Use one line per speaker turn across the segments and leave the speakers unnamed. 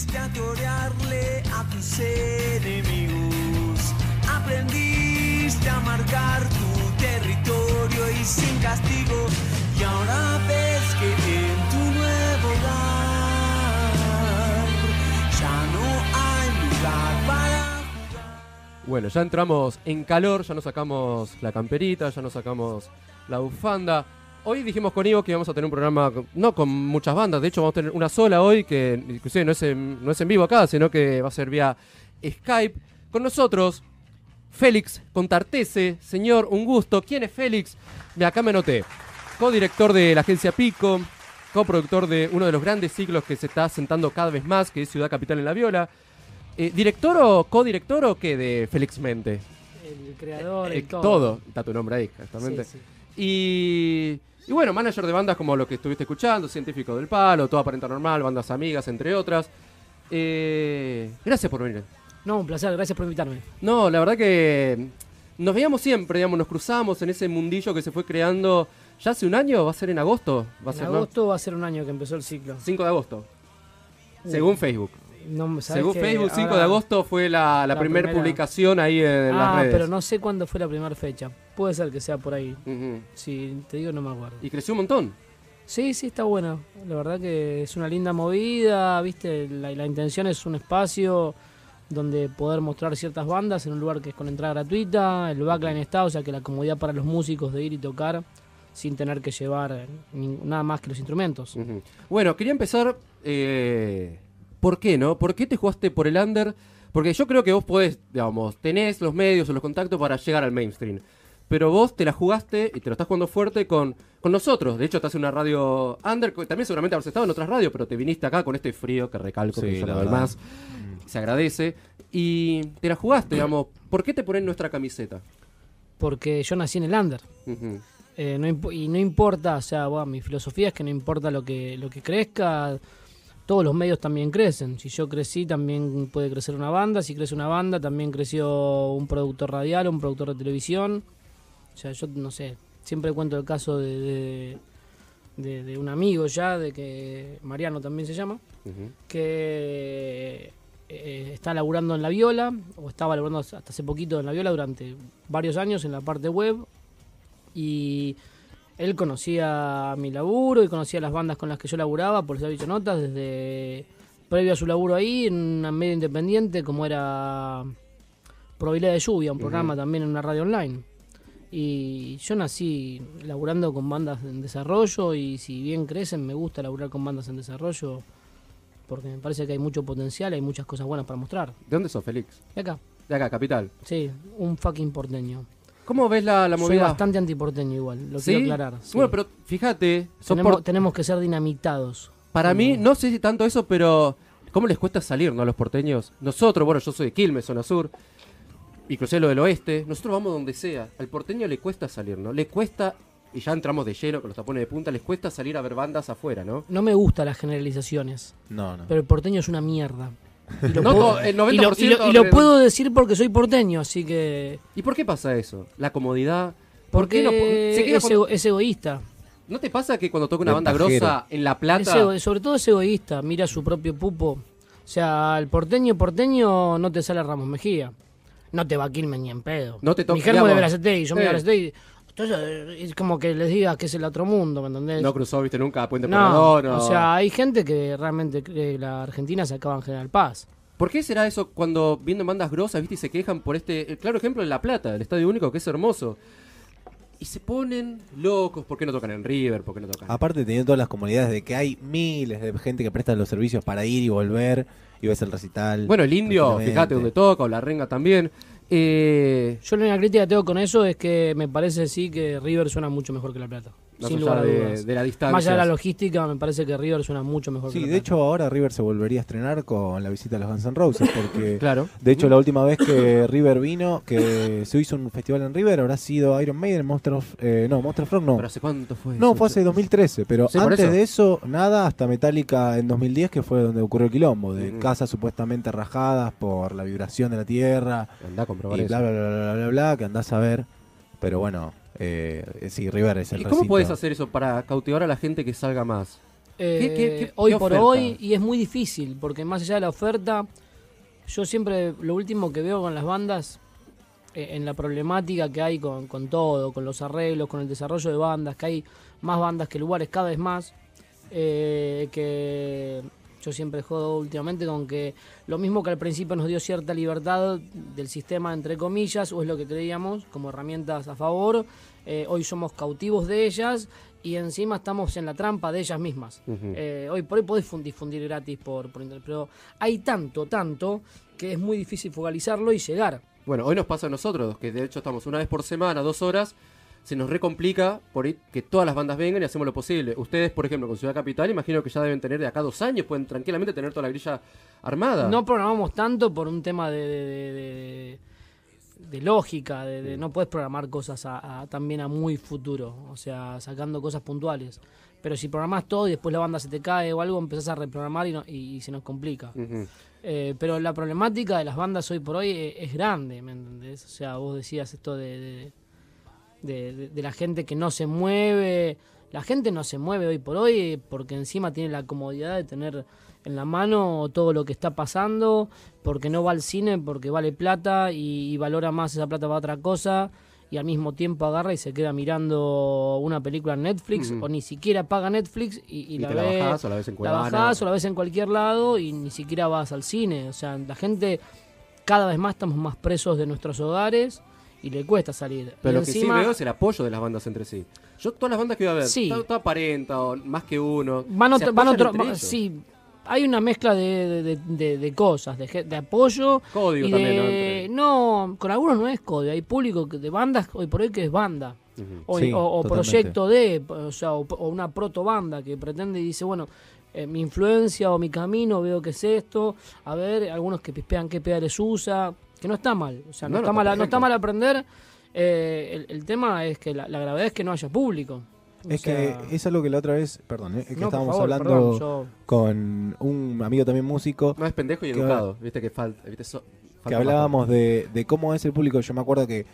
Aprendiste a torearle a tus enemigos. Aprendiste a marcar tu territorio y sin castigo. Y ahora
ves que en tu nuevo hogar ya no hay lugar para. Jugar. Bueno, ya entramos en calor, ya nos sacamos la camperita, ya nos sacamos la bufanda Hoy dijimos con Ivo que íbamos a tener un programa, no con muchas bandas, de hecho vamos a tener una sola hoy, que inclusive no es en, no es en vivo acá, sino que va a ser vía Skype. Con nosotros, Félix Contartese, señor, un gusto. ¿Quién es Félix? Me acá me anoté. Codirector de la agencia Pico, coproductor de uno de los grandes ciclos que se está sentando cada vez más, que es Ciudad Capital en la Viola. Eh, ¿Director o codirector o qué de Félix Mente? El creador, el, eh, todo. todo. Está tu nombre ahí, exactamente. Y y bueno, manager de bandas como lo que estuviste escuchando, Científico del Palo, Toda Aparenta Normal, Bandas Amigas, entre otras. Eh, gracias por venir.
No, un placer, gracias por invitarme.
No, la verdad que nos veíamos siempre, digamos, nos cruzamos en ese mundillo que se fue creando ya hace un año, va a ser en agosto.
Va a en agosto va a ser un año que empezó el ciclo. 5 de agosto. Uh. Según
Facebook. Según Facebook, 5 ah. de agosto fue la, primera publicación ahí en las ah, redes. Pero
no sé cuándo fue la primera fecha. Puede ser que sea por ahí. Si te digo, no me acuerdo. Y creció un montón. Sí, sí, está bueno. La verdad que es una linda movida, ¿viste? La, la intención es un espacio donde poder mostrar ciertas bandas en un lugar que es con entrada gratuita, el backline está, o sea que la comodidad para los músicos de ir y tocar sin tener que llevar nada más que los instrumentos.
Bueno, quería empezar, eh, ¿por qué no? ¿Por qué te jugaste por el under? Porque yo creo que vos podés, digamos, tenés los medios o los contactos para llegar al mainstream pero vos te la jugaste y te lo estás jugando fuerte con, con nosotros. De hecho, estás en una radio under, también seguramente habrás estado en otras radios, pero te viniste acá con este frío que recalco que Se agradece. Y te la jugaste, digamos. ¿Por qué te ponen nuestra camiseta?
Porque yo nací en el under. Eh, y no importa, o sea, mi filosofía es que no importa lo que, lo que crezca, todos los medios también crecen. Si yo crecí, también puede crecer una banda. Si crece una banda, también creció un productor radial, un productor de televisión sea, yo no sé, siempre cuento el caso de, de, un amigo ya, de que Mariano también se llama, que eh, está laburando en la viola, o estaba laburando hasta hace poquito en la viola durante varios años en la parte web, y él conocía mi laburo y conocía las bandas con las que yo laburaba, por si ha dicho notas, desde previo a su laburo ahí, en una medio independiente como era Probabilidad de Lluvia, un programa también en una radio online. Y yo nací laburando con bandas en desarrollo y si bien crecen, me gusta laburar con bandas en desarrollo porque me parece que hay mucho potencial, hay muchas cosas buenas para mostrar.
¿De dónde sos, Félix? De acá. De acá, capital.
Sí, un fucking porteño. ¿Cómo ves la, movida? Soy bastante antiporteño igual, lo quiero aclarar. Bueno,
pero fíjate, tenemos,
tenemos, que ser dinamitados.
Para mí, no sé si tanto eso, pero ¿cómo les cuesta salir, no, a los porteños? Nosotros, bueno, yo soy de Quilmes, zona sur, y crucé del oeste. Nosotros vamos donde sea. Al porteño le cuesta salir, ¿no? Le cuesta, y ya entramos de hielo con los tapones de punta, les cuesta salir a ver bandas afuera, ¿no?
No me gustan las generalizaciones. No, no. Pero el porteño es una mierda. Y lo, puedo, decir porque soy porteño, así que. ¿Y por qué pasa
eso? La comodidad. porque qué
es, egoísta.
¿No te pasa que cuando toca una banda grosa en La Plata. sobre
todo es egoísta, mira su propio pupo. O sea, al porteño porteño no te sale Ramos Mejía no te va a quirme ni en pedo. No te toca. Mi germo de y yo me eh. y, entonces eh, es como que les digas que es el otro mundo, ¿me entendés? No cruzó,
viste, nunca Puente no, O sea,
hay gente que realmente la Argentina se acaba en General
Paz. ¿Por qué será eso cuando viendo bandas grosas, viste, y se quejan por este... claro ejemplo en La Plata, el Estadio Único, que es hermoso y se ponen locos. ¿Por qué no tocan en River? ¿Por qué no tocan? Aparte,
teniendo todas las comunidades de que hay miles de gente que presta los servicios para ir y volver y ves el
recital. Bueno, el indio, fíjate donde toca, o la renga también. Eh,
Yo la única crítica que tengo con eso es que me parece sí que River suena mucho mejor que La Plata sin lugar De, la distancia. Más allá de la logística, me parece que River suena mucho mejor. Sí, de
hecho ahora River se volvería a estrenar con la visita a los Guns N' Roses, porque claro. de hecho la última vez que River vino, que se hizo un festival en River, habrá sido Iron Maiden, Monster of, eh, no, Monster Frog no. ¿Pero hace cuánto fue? No, fue hace 2013, pero antes de eso nada, hasta Metallica en 2010, que fue donde ocurrió el quilombo, de mm. casas supuestamente rajadas por la vibración de la tierra. bla, bla, bla, bla, bla, que andás a ver. Pero bueno, eh, sí, River es el ¿Y cómo puedes
hacer eso para cautivar a la gente que salga más? Eh, hoy por hoy,
y es muy difícil, porque más allá de la oferta, yo siempre lo último que veo con las bandas, eh, en la problemática que hay con todo, con los arreglos, con el desarrollo de bandas, que hay más bandas que lugares cada vez más, que yo siempre juego últimamente con que lo mismo que al principio nos dio cierta libertad del sistema, entre comillas, o es lo que creíamos como herramientas a favor, eh, hoy somos cautivos de ellas y encima estamos en la trampa de ellas mismas. Eh, hoy por hoy podés difundir gratis por, por internet, pero hay tanto, tanto, que es muy difícil focalizarlo y llegar.
Bueno, hoy nos pasa a nosotros, que de hecho estamos una vez por semana, dos horas, se nos recomplica por que todas las bandas vengan y hacemos lo posible. Ustedes, por ejemplo, con Ciudad Capital, imagino que ya deben tener de acá dos años, pueden tranquilamente tener toda la grilla armada. No
programamos tanto por un tema de, lógica, de, no puedes programar cosas también a muy futuro, o sea, sacando cosas puntuales. Pero si programás todo y después la banda se te cae o algo, empezás a reprogramar y, y, se nos complica. Eh, pero la problemática de las bandas hoy por hoy es, eh, es grande, ¿me entendés? O sea, vos decías esto de de, la gente que no se mueve. La gente no se mueve hoy por hoy porque encima tiene la comodidad de tener en la mano todo lo que está pasando, porque no va al cine, porque vale plata y, valora más esa plata para otra cosa y al mismo tiempo agarra y se queda mirando una película en Netflix mm. o ni siquiera paga Netflix y, la, ve, la vez en la ves en cualquier lado y ni siquiera vas al cine. O sea, la gente cada vez más estamos más presos de nuestros hogares y le cuesta salir. Pero lo que sí veo es
el apoyo de las bandas entre sí.
Yo todas las bandas que voy a ver, sí. todas
aparenta o más que uno. Van, otro, otro, sí,
hay una mezcla de, cosas, de, apoyo. Código también, ¿no? con algunos no es código, hay público de bandas hoy por hoy que es banda. O, o, proyecto de, o sea, o, una protobanda que pretende y dice, bueno, eh, mi influencia o mi camino, veo que es esto, a ver, algunos que pispean qué pedales usa, que no está mal, o sea, no, está, mal, está mal aprender. Eh, el, tema es que la, gravedad es que no haya público. es que
es algo que la otra vez, perdón, es eh, que estábamos hablando con un amigo también músico. No es pendejo y educado,
viste que falta. Viste eso. que hablábamos
de, cómo es el público. Yo me acuerdo que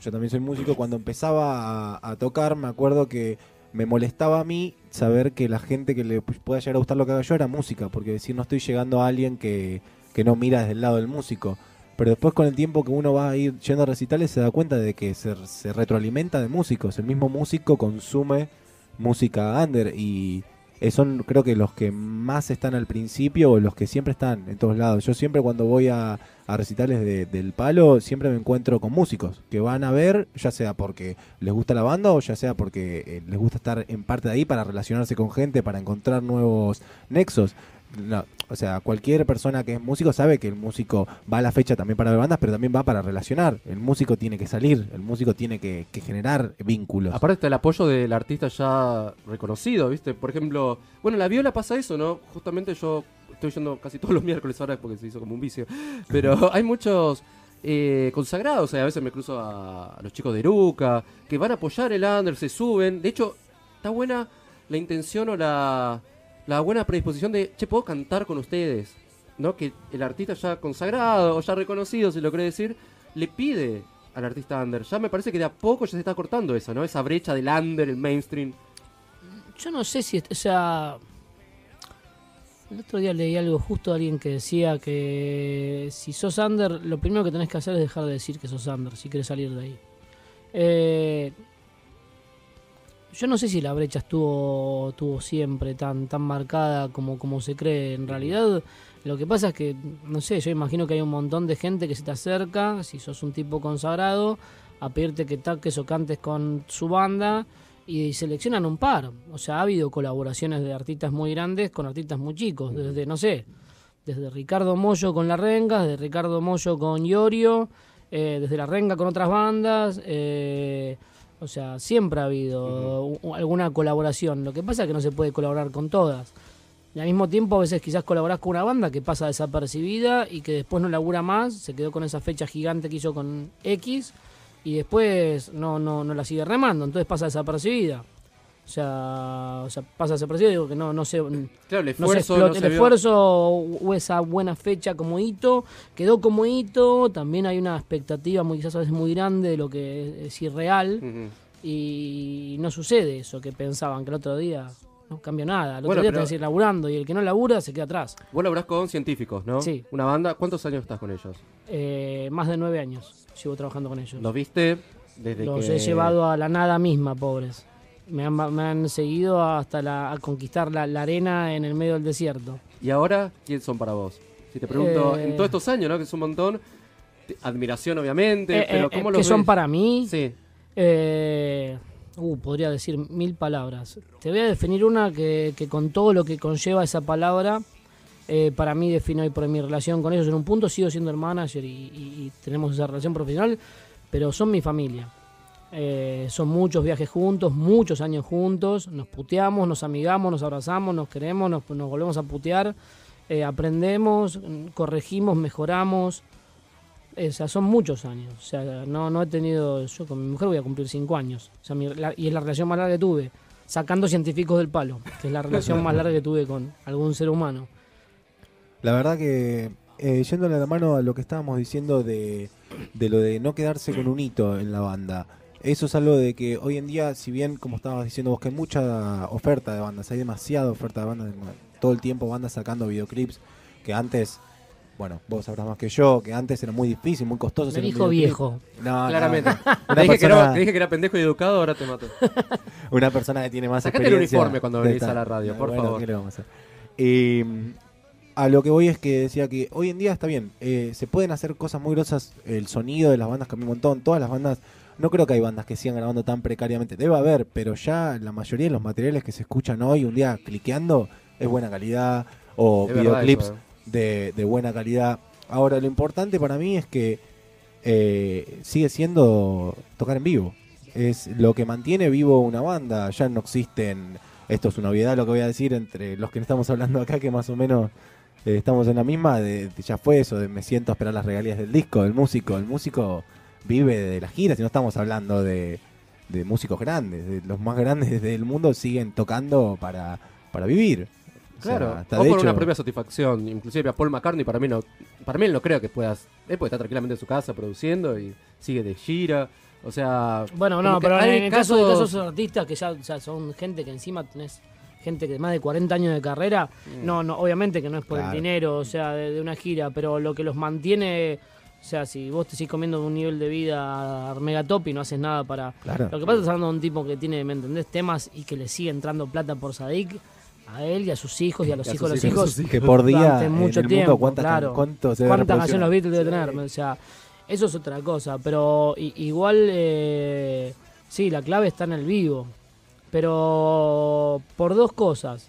yo también soy músico, cuando empezaba a, tocar, me acuerdo que me molestaba a mí saber que la gente que le pueda llegar a gustar lo que haga yo era música, porque decir no estoy llegando a alguien que, que no mira desde el lado del músico pero después con el tiempo que uno va a ir yendo a recitales se da cuenta de que se, se retroalimenta de músicos, el mismo músico consume música under y son creo que los que más están al principio o los que siempre están en todos lados. Yo siempre cuando voy a, recitales del palo, siempre me encuentro con músicos que van a ver, ya sea porque les gusta la banda o ya sea porque eh, les gusta estar en parte de ahí para relacionarse con gente, para encontrar nuevos nexos no, o sea, cualquier persona que es músico sabe que el músico va a la fecha también para ver bandas, pero también va para relacionar. El músico tiene que salir, el
músico tiene que, generar vínculos. Aparte está el apoyo del artista ya reconocido, ¿viste? Por ejemplo, bueno, la viola pasa eso, ¿no? Justamente yo estoy yendo casi todos los miércoles ahora porque se hizo como un vicio, pero hay muchos... Eh, consagrados, o sea, a veces me cruzo a, los chicos de Eruca, que van a apoyar el under, se suben. De hecho, está buena la intención o la, la buena predisposición de, che, puedo cantar con ustedes, ¿no? Que el artista ya consagrado o ya reconocido, si lo quiere decir, le pide al artista under. Ya me parece que de a poco ya se está cortando eso, ¿no? Esa brecha del under, el mainstream.
Yo no sé si, o sea, el otro día leí algo justo a alguien que decía que si sos under, lo primero que tenés que hacer es dejar de decir que sos under, si quieres salir de ahí. Eh, yo no sé si la brecha estuvo, estuvo siempre tan, tan marcada como, como se cree. En realidad, lo que pasa es que, no sé, yo imagino que hay un montón de gente que se te acerca, si sos un tipo consagrado, a pedirte que taques o cantes con su banda y seleccionan un par. O sea, ha habido colaboraciones de artistas muy grandes con artistas muy chicos, desde, no sé, desde Ricardo Mollo con La Renga, desde Ricardo Mollo con Iorio, eh, desde La Renga con otras bandas. Eh, o sea, siempre ha habido alguna colaboración. Lo que pasa es que no se puede colaborar con todas. Y al mismo tiempo, a veces quizás colaboras con una banda que pasa desapercibida y que después no labura más, se quedó con esa fecha gigante que hizo con X y después no, no, no la sigue remando, entonces pasa desapercibida. O sea, pasa ese digo que no, no sé. el esfuerzo, o esa buena fecha como hito, quedó como hito. También hay una expectativa, muy, quizás a veces muy grande, de lo que es, irreal. Y no sucede eso que pensaban que el otro día no cambia nada. El otro día tenés que ir laburando y el que no labura se queda atrás.
Vos laburás con científicos, ¿no? Sí. Una banda. ¿Cuántos años estás con ellos?
Eh, más de nueve años llevo trabajando con ellos.
¿Los viste desde Los he llevado
a la nada misma, pobres. Me han, seguido hasta la, a conquistar la, arena en el medio del desierto.
¿Y ahora quién son para vos? Si te pregunto, eh, en todos estos años, ¿no? Que es un montón. Admiración, obviamente, eh, eh, pero ¿cómo los ¿Que son
para mí? Sí. Uh, podría decir mil palabras. Te voy a definir una que, con todo lo que conlleva esa palabra, para mí defino hoy por mi relación con ellos. En un punto sigo siendo el manager y, y tenemos esa relación profesional, pero son mi familia. Eh, son muchos viajes juntos, muchos años juntos. Nos puteamos, nos amigamos, nos abrazamos, nos queremos, nos, volvemos a putear. Eh, aprendemos, corregimos, mejoramos. Eh, o sea, son muchos años. O sea, no, no he tenido. Yo con mi mujer voy a cumplir cinco años. y es la relación más larga que tuve. Sacando científicos del palo, que es la relación más larga que tuve con algún ser humano.
La verdad que yéndole a la mano a lo que estábamos diciendo de, de, lo de no quedarse con un hito en la banda. Eso es algo de que hoy en día, si bien, como estabas diciendo vos, que hay mucha oferta de bandas, hay demasiada oferta de bandas, todo el tiempo bandas sacando videoclips que antes bueno, vos sabrás más que yo, que antes era muy difícil, muy costoso. Me dijo viejo. No, Claramente. te, dije que
era, pendejo y educado, ahora te mato. Una persona que tiene más experiencia. uniforme cuando venís a la radio, por favor.
Em, a, lo que voy es que decía que hoy en día está bien, eh, se pueden hacer cosas muy grosas, el sonido de las bandas cambió un montón, todas las bandas no creo que hay bandas que sigan grabando tan precariamente. Debe haber, pero ya la mayoría de los materiales que se escuchan hoy, un día cliqueando, es buena calidad. O videoclips eh. de, buena calidad. Ahora, lo importante para mí es que eh, sigue siendo tocar en vivo. Es lo que mantiene vivo una banda. Ya no existen. Esto es una obviedad lo que voy a decir entre los que estamos hablando acá, que más o menos eh, estamos en la misma. De, ya fue eso, de me siento a esperar las regalías del disco, del músico. El músico vive de las giras, y no estamos hablando de, de músicos grandes, los más grandes del mundo siguen tocando para, para vivir. Claro, o, por una propia
satisfacción. Inclusive a Paul McCartney, para mí, no, para mí él no creo que puedas... Él puede estar tranquilamente en su casa produciendo y sigue de gira. O
sea... Bueno, no, pero en el caso de esos artistas que ya, ya, son gente que encima tenés gente que más de 40 años de carrera, mm. no, no, obviamente que no es por el dinero, o sea, de, una gira, pero lo que los mantiene o sea, si vos te sigues comiendo un nivel de vida mega y no haces nada para. Lo que pasa es hablando de un tipo que tiene, ¿me entendés? Temas y que le sigue entrando plata por Sadik a él y a sus hijos y a los hijos de los hijos, Que por día, mucho en tiempo, ¿cuántas, canciones los Beatles debe tener? O sea, eso es otra cosa. Pero igual, eh, sí, la clave está en el vivo. Pero por dos cosas.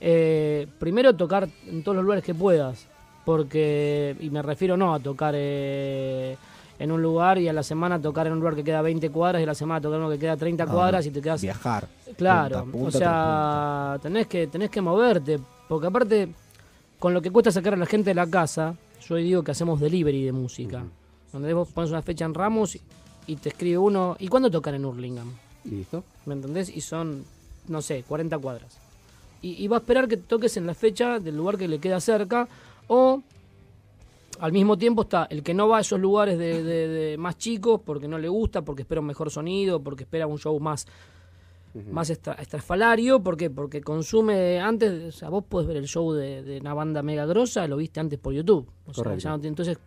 Eh, primero, tocar en todos los lugares que puedas porque, y me refiero no a tocar eh, en un lugar y a la semana tocar en un lugar que queda 20 cuadras y a la semana tocar en uno que queda 30 ah, cuadras y te quedas... Viajar. Claro, o sea, tenés que, tenés que moverte, porque aparte, con lo que cuesta sacar a la gente de la casa, yo hoy digo que hacemos delivery de música, donde vos pones una fecha en Ramos y te escribe uno, ¿y cuándo tocan en Hurlingham? Listo. ¿Me entendés? Y son, no sé, 40 cuadras. Y, y va a esperar que toques en la fecha del lugar que le queda cerca, o al mismo tiempo está el que no va a esos lugares de, más chicos porque no le gusta, porque espera un mejor sonido, porque espera un show más, más estrafalario. ¿Por qué? Porque consume antes. O sea, vos podés ver el show de, una banda mega grosa, lo viste antes por YouTube. entonces,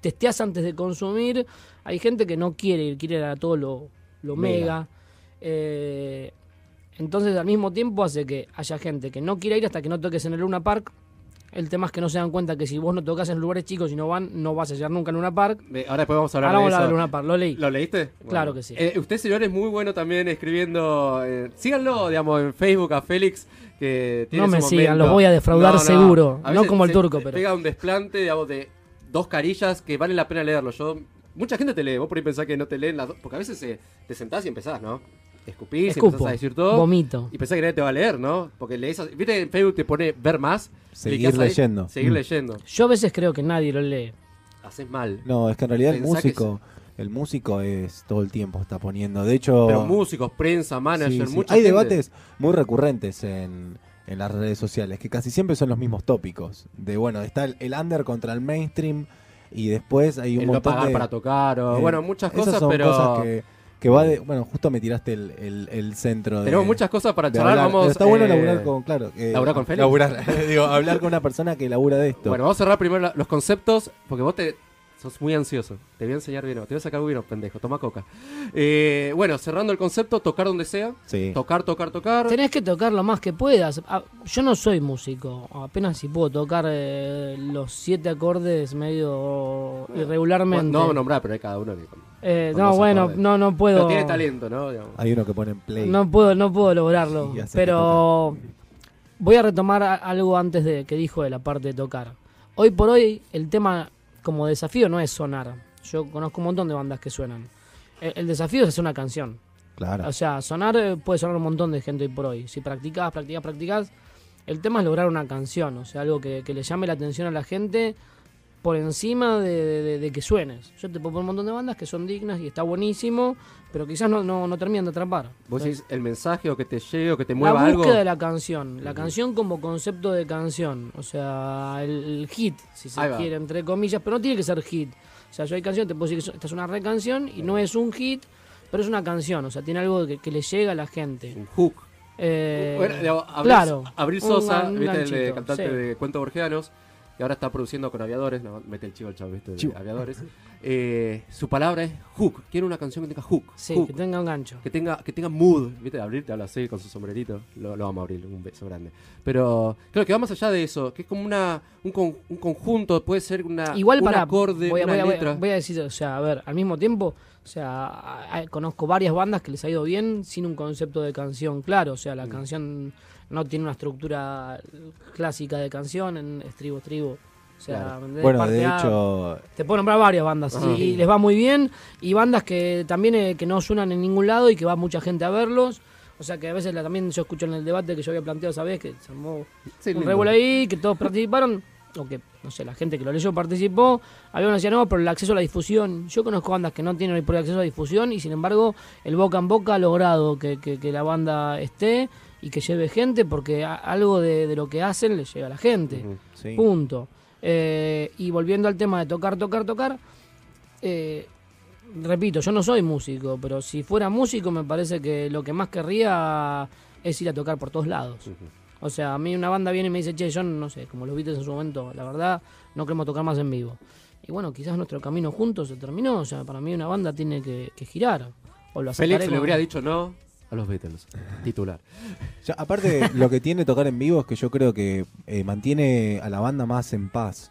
testeás antes de consumir. Hay gente que no quiere ir, quiere ir a todo lo, mega. Eh, entonces, al mismo tiempo, hace que haya gente que no quiera ir hasta que no toques en el Luna Park el tema es que no se dan cuenta que si vos no tocas en lugares chicos y no van, no vas a llegar nunca a una Park.
ahora después vamos a hablar ahora de vamos hablar A Luna Park. Lo leí. ¿Lo leíste? Claro que sí. Eh, usted, señor, es muy bueno también escribiendo. Eh, síganlo, digamos, en Facebook a Félix. Que no me sigan, los voy a defraudar seguro. no como el turco, pero. Pega un desplante, digamos, de dos carillas que vale la pena leerlo. Yo mucha gente te lee, vos por ahí pensás que no te leen las dos, porque a veces eh, te sentás y empezás, ¿no? escupís, y empezás a decir todo. Vomito. Y pensás que nadie te va a leer, ¿no? Porque lees. Viste en Facebook te pone ver más. Seguir leyendo. seguir mm. leyendo. Yo
a veces creo que nadie lo lee. Haces mal. No, es que en realidad el músico.
El músico es todo el tiempo está poniendo. De hecho. Pero
músicos, prensa, manager, muchos. Hay debates
muy recurrentes en, las redes sociales, que casi siempre son los mismos tópicos. De bueno, está el, under contra el mainstream y después hay un el no pagar para tocar o eh, bueno muchas cosas pero bueno, justo me tiraste el, centro de. Tenemos muchas cosas para charlar. está bueno eh, laburar con. Claro. Eh, con Félix? digo, hablar con una
persona que labura de esto. Bueno, vamos a cerrar primero los conceptos, porque vos te. Sos muy ansioso. Te voy a enseñar vino. Te voy a sacar vino, pendejo. Toma coca. Eh, bueno, cerrando el concepto, tocar donde sea. Sí. Tocar, tocar, tocar.
Tenés que tocar lo más que puedas. Ah, yo no soy músico. Apenas si puedo tocar los siete acordes medio irregularmente. No, nombrar, pero hay cada uno que... Eh, no, bueno, no, no puedo. tiene talento, ¿no?
Hay uno que pone en play. No
puedo, no puedo lograrlo. pero voy a retomar algo antes de que dijo de la parte de tocar. Hoy por hoy, el tema como desafío no es sonar. Yo conozco un montón de bandas que suenan. El, desafío es hacer una canción. Claro. O sea, sonar eh, puede sonar un montón de gente hoy por hoy. Si practicas practicas practicas El tema es lograr una canción, o sea, algo que, que le llame la atención a la gente por encima de, que suenes. Yo te pongo un montón de bandas que son dignas y está buenísimo, pero quizás no, no, terminan de atrapar. ¿Vos decís
el mensaje o que te llegue o que te mueva algo? La búsqueda de
la canción, la canción como concepto de canción, o sea, el, hit, si se quiere, entre comillas, pero no tiene que ser hit. O sea, yo hay canción, te puedo decir que esta es una re canción y no es un hit, pero es una canción, o sea, tiene algo que, le llega a la gente. Un hook. Eh, claro. Abril Sosa, el cantante
de Cuentos Borgianos y ahora está produciendo con Aviadores, no, mete el chivo el chavo, ¿viste? Chivo. Aviadores. Eh, su palabra es hook, quiere una canción que tenga hook. Sí, que tenga un gancho. Que tenga, que tenga mood, ¿viste? a te habla con su sombrerito, lo, vamos a abrir, un beso grande. Pero creo que va más allá de eso, que es como una, un, conjunto, puede ser una, Igual para, acorde, voy a, una
voy a, decir, o sea, a ver, al mismo tiempo... O sea, conozco varias bandas que les ha ido bien sin un concepto de canción claro. O sea, la mm. canción no tiene una estructura clásica de canción en estribo, estribo. O sea, bueno, de hecho. te puedo nombrar varias bandas. Ah. Y les va muy bien. Y bandas que también eh, que no suenan en ningún lado y que va mucha gente a verlos. O sea que a veces también yo escucho en el debate que yo había planteado esa vez que se armó un revuelo ahí, que todos participaron. O que, no sé, la gente que lo leyó participó. algunos decían, no, pero el acceso a la difusión. Yo conozco bandas que no tienen por el acceso a la difusión y sin embargo el boca en boca ha logrado que la banda esté y que lleve gente porque algo de, lo que hacen le llega a la gente. Punto. Eh, y volviendo al tema de tocar, tocar, tocar, eh, repito, yo no soy músico, pero si fuera músico me parece que lo que más querría es ir a tocar por todos lados. O sea, a mí una banda viene y me dice, che, yo no sé, como lo viste en su momento, la verdad, no queremos tocar más en vivo. Y bueno, quizás nuestro camino juntos se terminó. O sea, para mí una banda tiene que, girar. O lo Félix le hubiera dicho no
los Beatles, titular. aparte, lo
que
tiene tocar en vivo es que yo creo que eh, mantiene a la banda más en paz.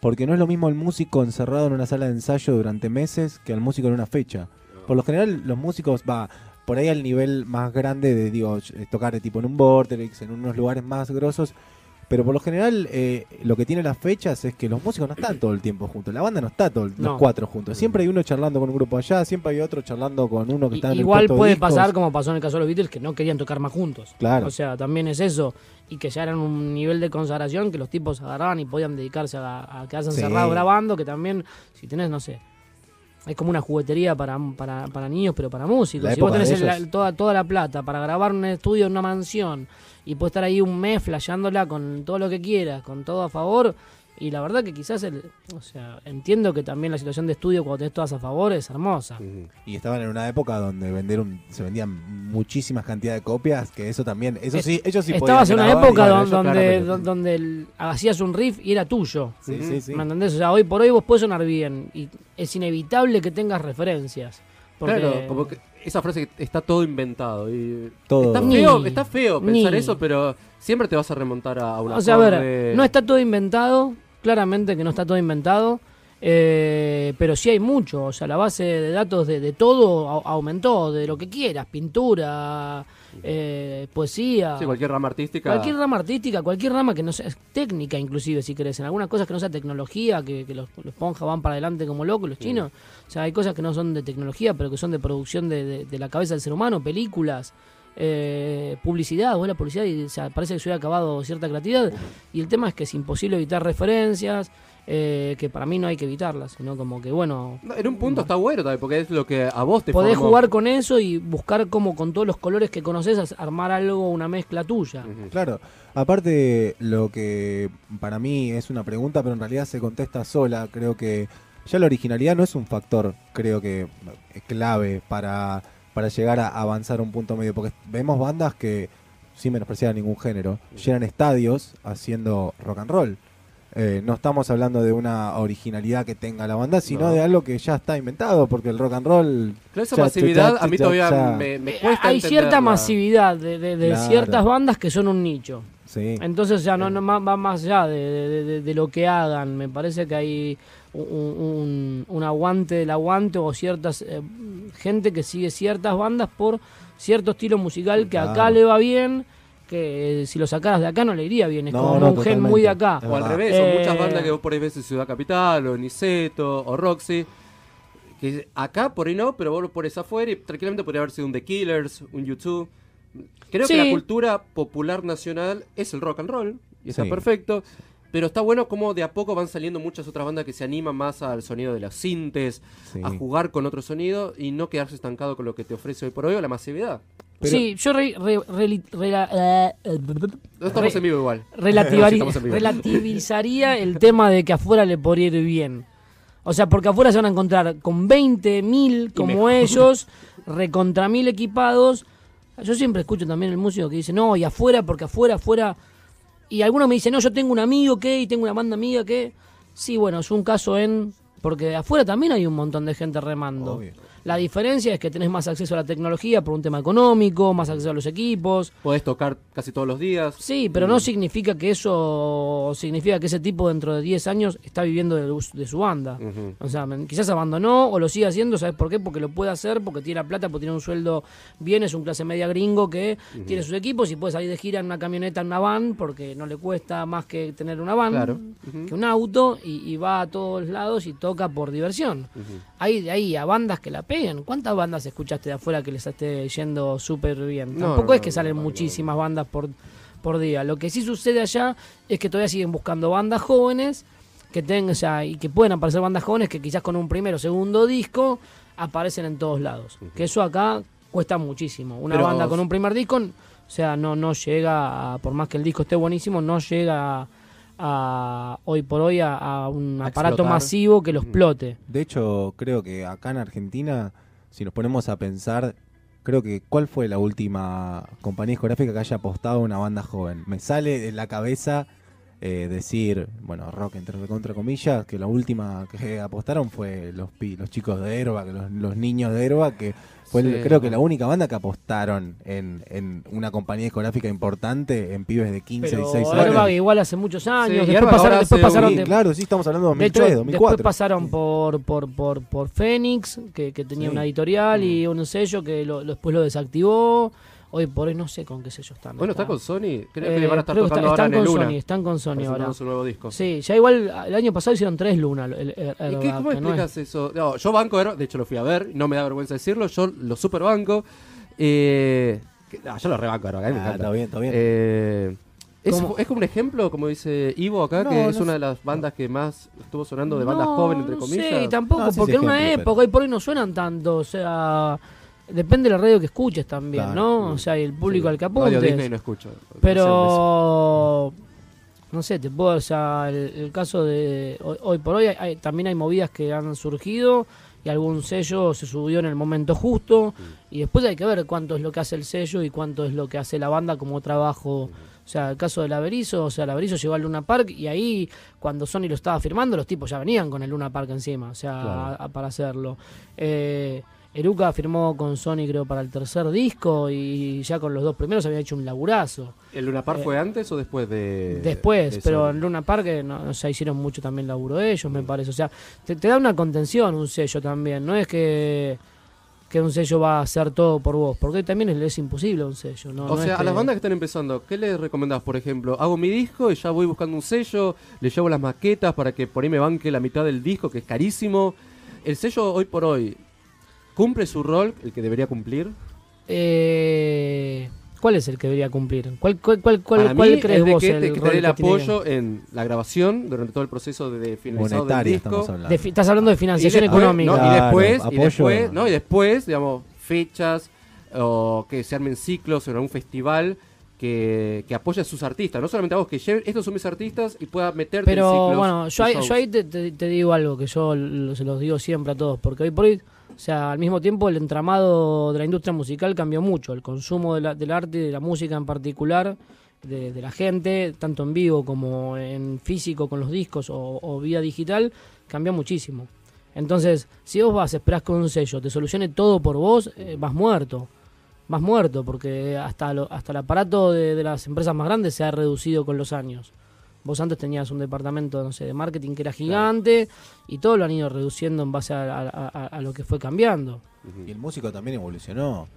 Porque no es lo mismo el músico encerrado en una sala de ensayo durante meses que al músico en una fecha. Por lo general, los músicos, va, por ahí al nivel más grande de, digo, eh, tocar eh, tipo en un Vortex, en unos lugares más grosos, pero por lo general, eh, lo que tiene las fechas es que los músicos no están todo el tiempo juntos. La banda no está todos los cuatro juntos. Siempre hay uno charlando con un grupo allá, siempre hay otro charlando con uno que está en el Igual puede pasar,
como pasó en el caso de los Beatles, que no querían tocar más juntos. Claro. O sea, también es eso. Y que ya eran un nivel de consagración que los tipos agarraban y podían dedicarse a, a quedarse encerrados grabando, que también, si tenés, no sé, es como una juguetería para, para, para niños, pero para músicos. si vos tenés toda, toda la plata para grabar un estudio en una mansión y puede estar ahí un mes flasheándola con todo lo que quieras, con todo a favor. Y la verdad que quizás, el, o sea, entiendo que también la situación de estudio cuando tenés todas a favor es hermosa.
Y estaban en una época donde se vendían muchísimas cantidades de copias, que eso también, eso eh, sí, ellos sí Estabas en una época donde,
donde hacías un riff y era tuyo. Sí, ¿sí? Sí, ¿Me entendés? O sea, hoy por hoy vos podés sonar bien y es inevitable que tengas referencias. Porque... Claro,
como esa frase que está todo inventado. Y todo. Está feo, está feo pensar eso, pero siempre te vas a remontar a una O sea, a ver, no
está todo inventado, claramente que no está todo inventado, eh, pero sí hay mucho. O sea, la base de datos de todo aumentó, de lo que quieras, pintura, eh, poesía.
cualquier rama artística. Cualquier
rama artística, cualquier rama que no sea técnica, inclusive, si querés. En algunas cosas que no sea tecnología, que, los, los van para adelante como locos, los chinos. O sea, hay cosas que no son de tecnología, pero que son de producción de, de, la cabeza del ser humano, películas. Eh, publicidad, o la publicidad y parece que se hubiera acabado cierta creatividad. Y el tema es que es imposible evitar referencias, eh, que para mí no hay que evitarla sino como que bueno... en un
punto está bueno porque es lo que a vos te Podés jugar
con eso y buscar como con todos los colores que conoces armar algo, una mezcla tuya. Claro,
aparte lo que para mí es una pregunta, pero en realidad se contesta sola, creo que ya la originalidad no es un factor, creo que es eh, clave para, llegar a avanzar a un punto medio, porque vemos bandas que sin menospreciar ningún género, llenan estadios haciendo rock and roll. Eh, no estamos hablando de una originalidad que tenga la banda, sino de algo que ya está inventado, porque el rock and roll. esa masividad
a mí todavía me, cuesta. Hay cierta masividad
de, ciertas bandas que son un nicho. Entonces ya no, va más allá de, lo que hagan. Me parece que hay un, aguante del aguante o ciertas eh, gente que sigue ciertas bandas por cierto estilo musical que acá le va bien que eh, si lo sacaras de acá no le iría bien, es como un gen muy de acá. O al revés, son muchas eh, bandas
que vos por ahí ves en Ciudad Capital, o Niceto, o Roxy, que acá por ahí no, pero vos por esa afuera y tranquilamente podría haber sido un The Killers, un YouTube. Creo que la cultura popular nacional es el rock and roll, y está perfecto. Pero está bueno como de a poco van saliendo muchas otras bandas que se animan más al sonido de las sintes, a jugar con otro sonido y no quedarse estancado con lo que te ofrece hoy por hoy la masividad sí,
yo re, Relativizaría el tema de que afuera le podría ir bien. O sea, porque afuera se van a encontrar con 20.000 como ellos, recontra mil equipados. Yo siempre escucho también el músico que dice, no, y afuera, porque afuera, afuera. Y algunos me dicen, no, yo tengo un amigo que, y tengo una banda amiga que. Sí, bueno, es un caso en. Porque afuera también hay un montón de gente remando. Obvio. La diferencia es que tenés más acceso a la tecnología por un tema económico, más acceso a los equipos. Podés tocar casi todos los días. Sí, pero no mm. significa que eso, significa que ese tipo dentro de 10 años está viviendo de, su banda. O sea, quizás abandonó o lo sigue haciendo, ¿sabes por qué? Porque lo puede hacer, porque tiene la plata, porque tiene un sueldo bien, es un clase media gringo que tiene sus equipos y puede salir de gira en una camioneta, en una van, porque no le cuesta más que tener una van que un auto y, y, va a todos lados y toca por diversión. Hay de ahí a bandas que la Bien, ¿Cuántas bandas escuchaste de afuera que les esté yendo súper bien? Tampoco es que salen muchísimas bandas por, por día. Lo que sí sucede allá es que todavía siguen buscando bandas jóvenes que tengan, o sea, y que pueden aparecer bandas jóvenes que quizás con un primero o segundo disco aparecen en todos lados. Que eso acá cuesta muchísimo. Una banda con un primer disco, o sea, no, no llega, por más que el disco esté buenísimo, no llega hoy por hoy a, un aparato masivo que lo mm.
explote. De hecho, creo que acá en Argentina, si nos ponemos a pensar, creo que ¿cuál fue la última compañía discográfica que haya apostado a una banda joven? Me sale en la cabeza eh, decir, bueno, rock entre contra comillas, que la última que apostaron fue los, los chicos de Herba, que los, los niños de Herba, que fue creo que la única banda que apostaron en, en, una compañía discográfica importante en pibes de 15, 16 años.
igual hace muchos años. después pasaron, claro, sí, estamos hablando de Después pasaron por, por, por, por Fénix, que, tenía una editorial y mm. un sello que lo, después lo desactivó. Hoy por hoy no sé con qué sello están. Bueno, está, con Sony. Creo que eh, le van a estar tocando ahora están en el con Luna. Sony, están con Sony ahora. su nuevo disco. Sí, ya igual el año pasado hicieron tres Luna. ¿Y qué, cómo explicas
eso? yo banco, er, de hecho lo fui a ver, no me da vergüenza decirlo, yo lo super banco. Eh, ah, yo lo rebanco, acá, me ah, encanta. Está bien, está bien. Eh, es, es, como un ejemplo, como dice Ivo acá, que es una de las bandas que más estuvo sonando de bandas jóvenes, entre comillas. Sí, tampoco, porque en una época
y por hoy no suenan tanto, o sea... Depende de la radio que escuches también, ¿no? O sea, el público al que apuntes. Pero, no sé, te puedo, o sea, el, caso de hoy, por hoy hay, también hay movidas que han surgido y algún sello se subió en el momento justo mm. y después hay que ver cuánto es lo que hace el sello y cuánto es lo que hace la banda como trabajo. Mm. O sea, el caso del Averizo, o sea, el Averizo llegó al Luna Park y ahí, cuando Sony lo estaba firmando, los tipos ya venían con el Luna Park encima, o sea, para hacerlo. Eh, Eruca firmó con Sony creo para el tercer disco y ya con los dos primeros había hecho un laburazo. ¿El Luna Park eh, fue
antes o después de...? Después, pero en
Luna Park eh, no, hicieron mucho también laburo ellos, me mm. parece. O sea, te, da una contención un sello también, no es que, que un sello va a hacer todo por vos, porque también es, es imposible un sello. ¿no? O sea, a las bandas
que están empezando, ¿qué les recomendás, por ejemplo? Hago mi disco y ya voy buscando un sello, le llevo las maquetas para que por ahí me banque la mitad del disco, que es carísimo. El sello hoy por hoy ¿Cumple su rol, el que debería
cumplir? Eh, ¿Cuál es el que debería cumplir? ¿Cuál, cuál, cuál, cuál, crees es vos? Que, el que el apoyo
en la grabación durante todo el proceso de financiación del disco. estás hablando de financiación económica. y después, y después, no, y después, digamos, fechas o que se armen ciclos en algún festival que, que apoya a sus artistas, no solamente a vos, que estos son mis artistas y pueda meterte Pero en ciclos bueno, yo ahí,
te, te, digo algo que yo se los digo siempre a todos, porque hoy por hoy o sea, al mismo tiempo el entramado de la industria musical cambió mucho, el consumo del arte, y de la música en particular, de, la gente, tanto en vivo como en físico con los discos o, vía digital, cambió muchísimo. Entonces, si vos vas, esperás con un sello te solucione todo por vos, eh, vas muerto. Vas muerto, porque hasta, hasta el aparato de las empresas más grandes se ha reducido con los años. Vos antes tenías un departamento, no sé, de marketing que era gigante y todo lo han ido reduciendo en base a, lo que fue cambiando.
Y el músico también evolucionó.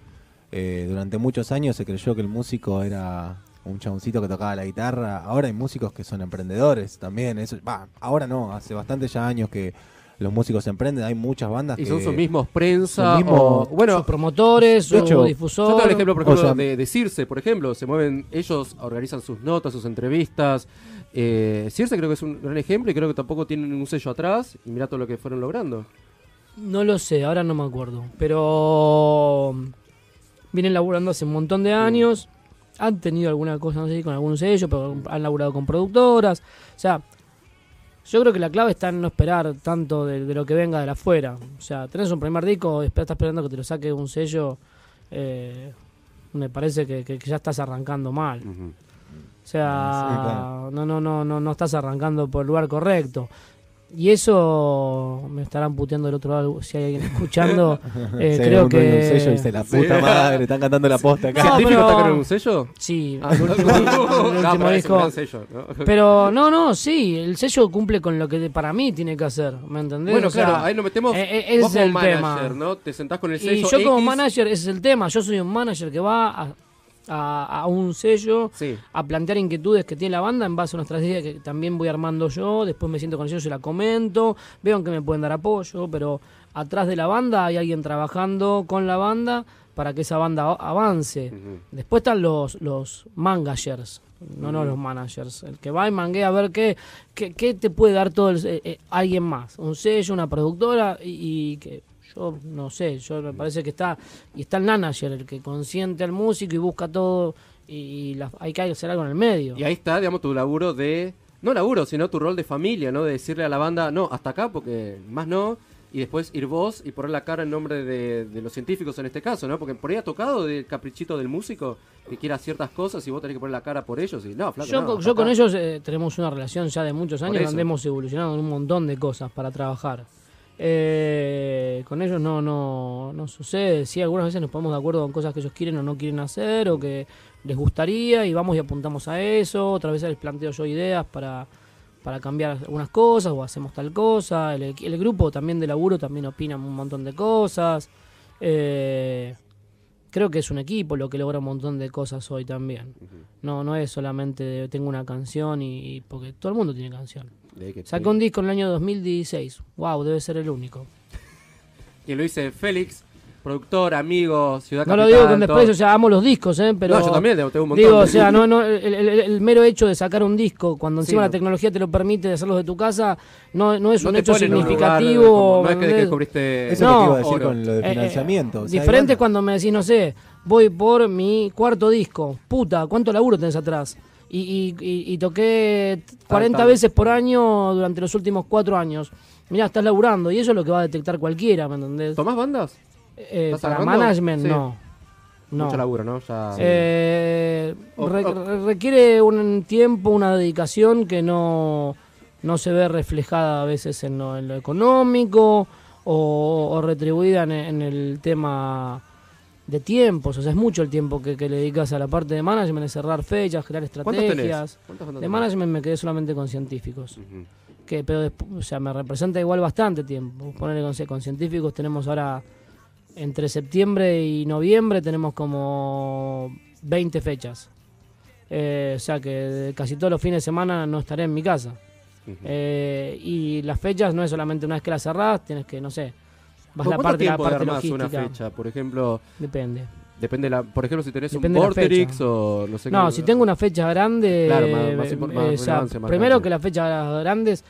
Eh, durante muchos años se creyó que el músico era un chaboncito que tocaba la guitarra. Ahora hay músicos que son emprendedores también. Eso, ahora no, hace bastantes ya años que los músicos se emprenden, hay muchas bandas. Y son sus mismos prensa, o, bueno, sus
promotores, su difusores. Yo tengo el ejemplo, por ejemplo, de, Circe, por ejemplo, se mueven, ellos organizan sus notas, sus entrevistas. Eh, Circe creo que es un gran ejemplo y creo que tampoco tienen un sello atrás y mira todo lo que fueron logrando.
No lo sé, ahora no me acuerdo, pero vienen laburando hace un montón de años. han tenido alguna cosa, no sé, con algún sello, pero han laburado con productoras. O sea, yo creo que la clave está en no esperar tanto de, lo que venga de afuera. O sea, tenés un primer disco, estás esperando que te lo saque un sello. Eh, me parece que, ya estás arrancando mal. O sea, no, no, no, no, no estás arrancando por el lugar correcto. Y eso me estarán puteando del otro lado si hay alguien escuchando. Eh, creo que. En un sello dice la puta madre, están cantando la posta acá. No, ¿Científico con un sello? Sí. Pero no, no, sí. El sello cumple con lo que para mí tiene que hacer. ¿Me entendés? Bueno, claro, ahí nos metemos. Eh, eh, es como el manager, tema. ¿no?
Te sentás con el sello. Y yo como manager,
ese es el tema. Yo soy un manager que va a a, un sello, a plantear inquietudes que tiene la banda en base a una estrategia que también voy armando yo, después me siento con ellos y la comento, veo que me pueden dar apoyo, pero atrás de la banda hay alguien trabajando con la banda para que esa banda avance. Después están los, los managers, no, no los managers. El que va y manguea a ver qué, qué, te puede dar todo eh, eh, alguien más. Un sello, una productora y, y yo no sé, yo me parece que está, y está el manager, el que consiente al músico y busca todo, y, hay que hacer algo en el medio.
Y ahí está, digamos, tu laburo de, no laburo, sino tu rol de familia, ¿no? De decirle a la banda, no, hasta acá, porque más no, y después ir vos y poner la cara en nombre de, los científicos en este caso, ¿no? Porque por ahí ha tocado del caprichito del músico que quiera ciertas cosas y vos tenés que poner la cara por ellos y no, Yo, con, ellos
eh, tenemos una relación ya de muchos años donde hemos evolucionado en un montón de cosas para trabajar. Eh, con ellos no, no, no sucede. Sí, algunas veces nos ponemos de acuerdo con cosas que ellos quieren o no quieren hacer o que les gustaría y vamos y apuntamos a eso. Otras veces les planteo yo ideas para, cambiar algunas cosas o hacemos tal cosa. El, grupo también de laburo también opina un montón de cosas. Eh, creo que es un equipo lo que logra un montón de cosas hoy también. No, no es solamente tengo una canción y porque todo el mundo tiene canción. Sacó un disco en el año 2016. Wow, debe ser el único.
y lo dice Félix, productor, amigo, ciudad No lo digo con después, o sea,
amo los discos, ¿eh? Pero, no, yo también un montón. Digo, o sea, no, no, el, mero hecho de sacar un disco, cuando encima la tecnología te lo permite de hacerlos de tu casa, no, es un hecho significativo. no es que Eso iba a decir con lo de eh, eh, financiamiento. diferente cuando me decís, no sé, voy por mi cuarto disco. Puta, ¿cuánto laburo tenés atrás? y, y, toqué 40 veces por año durante los últimos cuatro años. Mirá, estás laburando y eso es lo que va a detectar cualquiera, ¿me entendés? ¿Tomás bandas? Eh, management, no. No. Mucho laburo, ¿no? Eh, requiere un tiempo, una dedicación que no, no se ve reflejada a veces en lo, económico o, retribuida en, el tema de tiempos, o sea, es mucho el tiempo que, le dedicas a la parte de management, de cerrar fechas, crear estrategias. de management me quedé solamente con científicos. que, pero o sea, me representa igual bastante tiempo. Ponerle con, con científicos tenemos ahora entre septiembre y noviembre tenemos como 20 fechas. Eh, o sea que casi todos los fines de semana no estaré en mi casa. Eh, y las fechas no es solamente una vez que las cerrás, tienes que, no sé, más la parte, tiempo una fecha?
Por ejemplo... Depende. Depende la, por ejemplo, si tenés un Vortex o no sé No, si tengo una fecha
grande. Claro, más, eh, importante. Eh, primero que las fechas grandes,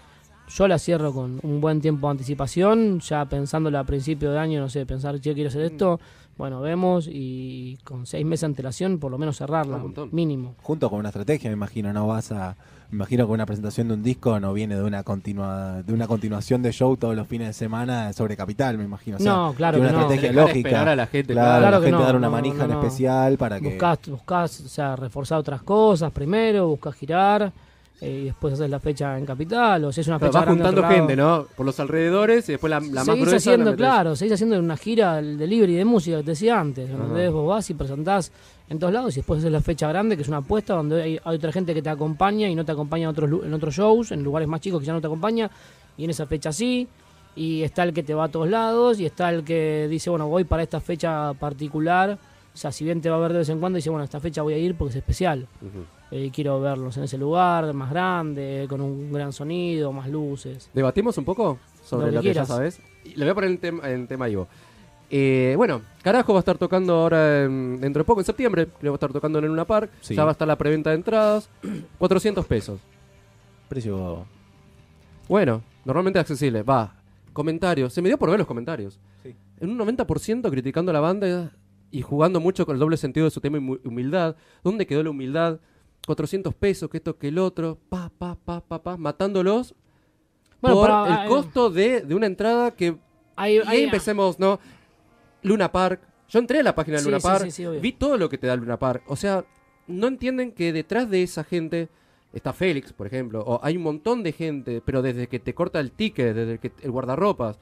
yo la cierro con un buen tiempo de anticipación, ya pensándola a principio de año, no sé, pensar, yo quiero hacer mm. esto. Bueno, vemos y con seis meses de antelación, por lo menos cerrarla, mínimo.
Junto con una estrategia, me imagino, no vas a imagino que una presentación de un disco no viene de una continua, de una continuación de show todos los fines de semana sobre Capital, me imagino. no, claro. Que una estrategia lógica. A la gente, claro,
la que no, dar una manija en especial para que. Buscás, o sea, reforzar otras cosas primero, buscas girar. Eh, y después haces la fecha en capital o si es una fecha vas juntando gente no
por los alrededores y después la, la más haciendo claro
seguís haciendo una gira de libre y de música te decía antes donde vos vas y presentás en todos lados y después es la fecha grande, que es una apuesta donde hay, otra gente que te acompaña y no te acompaña en otros, shows, en lugares más chicos que ya no te acompaña y en esa fecha sí. Y está el que te va a todos lados y está el que dice, bueno, voy para esta fecha particular. O sea, si bien te va a ver de vez en cuando, dice, bueno, esta fecha voy a ir porque es especial. y eh, quiero verlos en ese lugar, más grande, con un gran sonido, más luces.
¿Debatimos un poco sobre lo, que, sabes? Le voy a poner en, en tema Ivo. Eh, bueno, Carajo va a estar tocando ahora dentro de poco, en septiembre, le va a estar tocando en una Park. Ya va a estar la preventa de entradas. 400 pesos. Precio. Bueno, normalmente accesible. Va. Comentarios. Se me dio por ver los comentarios. En un 90% criticando a la banda y jugando mucho con el doble sentido de su tema humildad. ¿Dónde quedó la humildad? 400 pesos, que esto, que el otro. Pa, pa, pa, pa, pa. Matándolos por el eh, costo de, una entrada que... ahí empecemos, ¿no? Luna Park. Yo entré a la página de Luna Park, vi todo lo que te da Luna Park. O sea, no entienden que detrás de esa gente está Félix, por ejemplo, o hay un montón de gente, pero desde que te corta el ticket, desde que el guardarropas,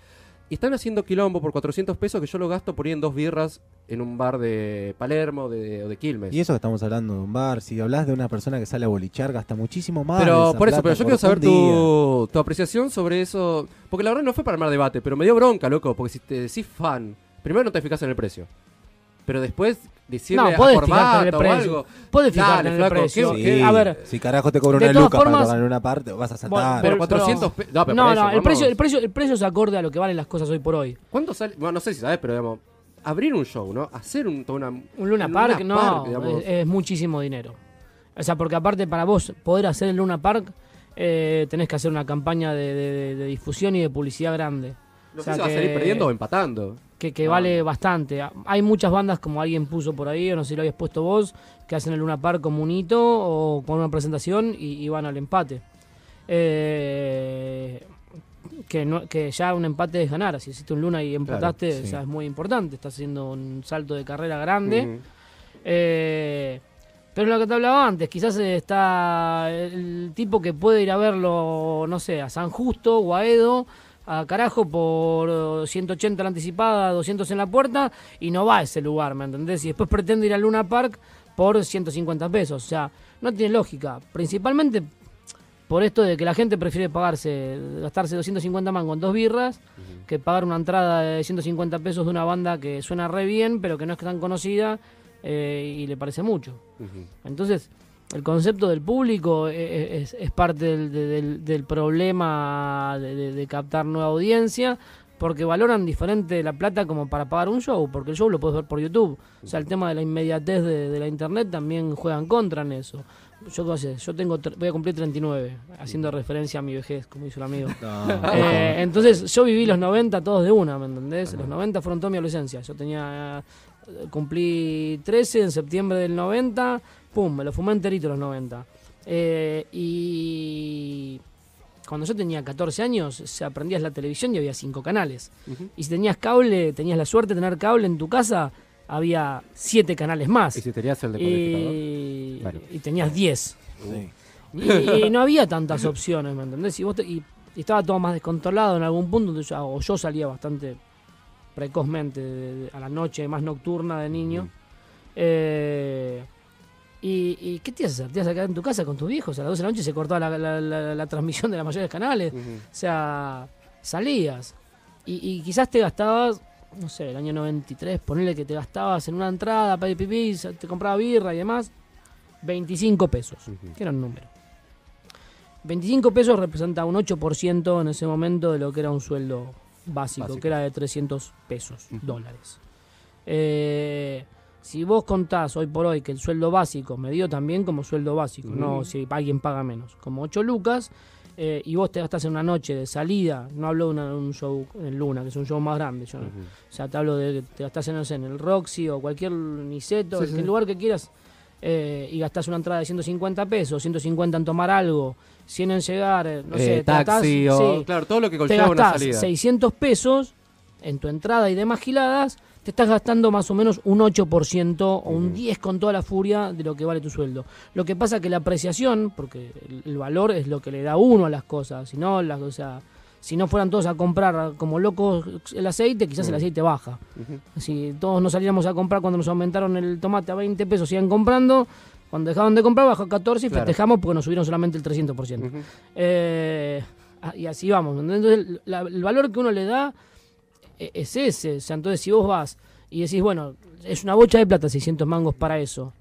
y están haciendo quilombo por 400 pesos que yo lo gasto por ir en dos birras en un bar de Palermo de, o de Quilmes. Y eso
que estamos hablando de un bar, si hablas de una persona que sale a bolichar, gasta muchísimo más. Pero por eso, pero yo quiero saber tu,
tu, apreciación sobre eso, porque la verdad no fue para armar debate, pero me dio bronca, loco, porque si te decís fan Primero no te fijas en el precio. Pero después decirle no, podés a formato precio. algo. Podés fijarte en el precio. A ver, si carajo te
cobro
una luca formas, para una parte,
vas a saltar. Pero 400 No, pero no, el, precio, el, precio,
el precio se acorde a lo que valen las cosas hoy por hoy.
¿Cuánto sale? Bueno, no sé si sabes, pero digamos, abrir un show, ¿no? Hacer un,
un Luna Park, no, es, muchísimo dinero. O sea, porque aparte para vos poder hacer el Luna Park, eh, tenés que hacer una campaña de, difusión y de publicidad grande. No o sea sé si vas a salir perdiendo o
empatando
que, vale bastante. Ah, hay muchas bandas, como alguien puso por ahí, o no sé si lo habías puesto vos, que hacen el Luna Park como un hito o con una presentación y, van al empate. Eh, que, ya un empate es ganar. Si hiciste un Luna y empataste, es muy importante. Estás haciendo un salto de carrera grande. Eh, pero lo que te hablaba antes, quizás está el tipo que puede ir a verlo, no sé, a San Justo o a Edo a carajo por 180 la anticipada, 200 en la puerta y no va a ese lugar, ¿me entendés? Y después pretende ir a Luna Park por 150 pesos, o sea, no tiene lógica. Principalmente por esto de que la gente prefiere pagarse, gastarse 250 mangos en dos birras, que pagar una entrada de 150 pesos de una banda que suena re bien, pero que no es tan conocida eh, y le parece mucho. Entonces, el concepto del público eh, eh, es, parte del, problema de, captar nueva audiencia, porque valoran diferente la plata como para pagar un show, porque el show lo puedes ver por YouTube. O sea, el tema de la inmediatez de, la internet también juegan contra en eso. Yo, yo tengo, voy a cumplir 39, haciendo referencia a mi vejez, como hizo el amigo. Eh, entonces, yo viví los 90 todos de una, ¿me entendés? Los 90 fueron toda mi adolescencia. Yo tenía, cumplí 13 en septiembre del 90 Pum, me lo fumé enterito los 90. Eh, y cuando yo tenía 14 años, se aprendías la televisión y había 5 canales. Y si tenías cable, tenías la suerte de tener cable en tu casa, había 7 canales más. ¿Y si tenías el y... y tenías 10. Y, no había tantas opciones, ¿me entendés? Y, y, estaba todo más descontrolado en algún punto, ah, o yo salía bastante precozmente a la noche, más nocturna de niño. eh, ¿Y, qué te ibas a hacer? ¿Te ibas a quedar en tu casa con tus viejos? A las 12 de la noche se cortaba la, transmisión de la mayoría de canales. O sea, salías. Y, quizás te gastabas, no sé, el año 93, ponerle que te gastabas en una entrada, pipí, te compraba birra y demás, 25 pesos, que era un número. 25 pesos representa un 8% en ese momento de lo que era un sueldo básico, que era de 300 pesos, dólares. Eh, si vos contás hoy por hoy que el sueldo básico, me dio también como sueldo básico, no si alguien paga menos, como 8 lucas, eh, y vos te gastás en una noche de salida, no hablo de un show en Luna, que es un show más grande, yo, o sea, te hablo de que te gastás en, el Roxy o cualquier Niceto, el, lugar que quieras, eh, y gastás una entrada de 150 pesos, 150 en tomar algo, 100 en llegar, eh, no sé, taxi o... Sí, claro, todo lo que conlleva 600 pesos en tu entrada y demás giladas te estás gastando más o menos un 8% o un 10% con toda la furia de lo que vale tu sueldo. Lo que pasa que la apreciación, porque el, valor es lo que le da uno a las cosas, si no, las, o sea, si no fueran todos a comprar como locos el aceite, quizás el aceite baja. Si todos nos saliéramos a comprar cuando nos aumentaron el tomate a 20 pesos, sigan comprando, cuando dejaron de comprar bajó a 14 y festejamos porque nos subieron solamente el 300%. Eh, ah, y así vamos. Entonces, el valor que uno le da e-, es ese. O sea, entonces si vos vas y decís, bueno, es una bocha de plata 600 mangos para eso.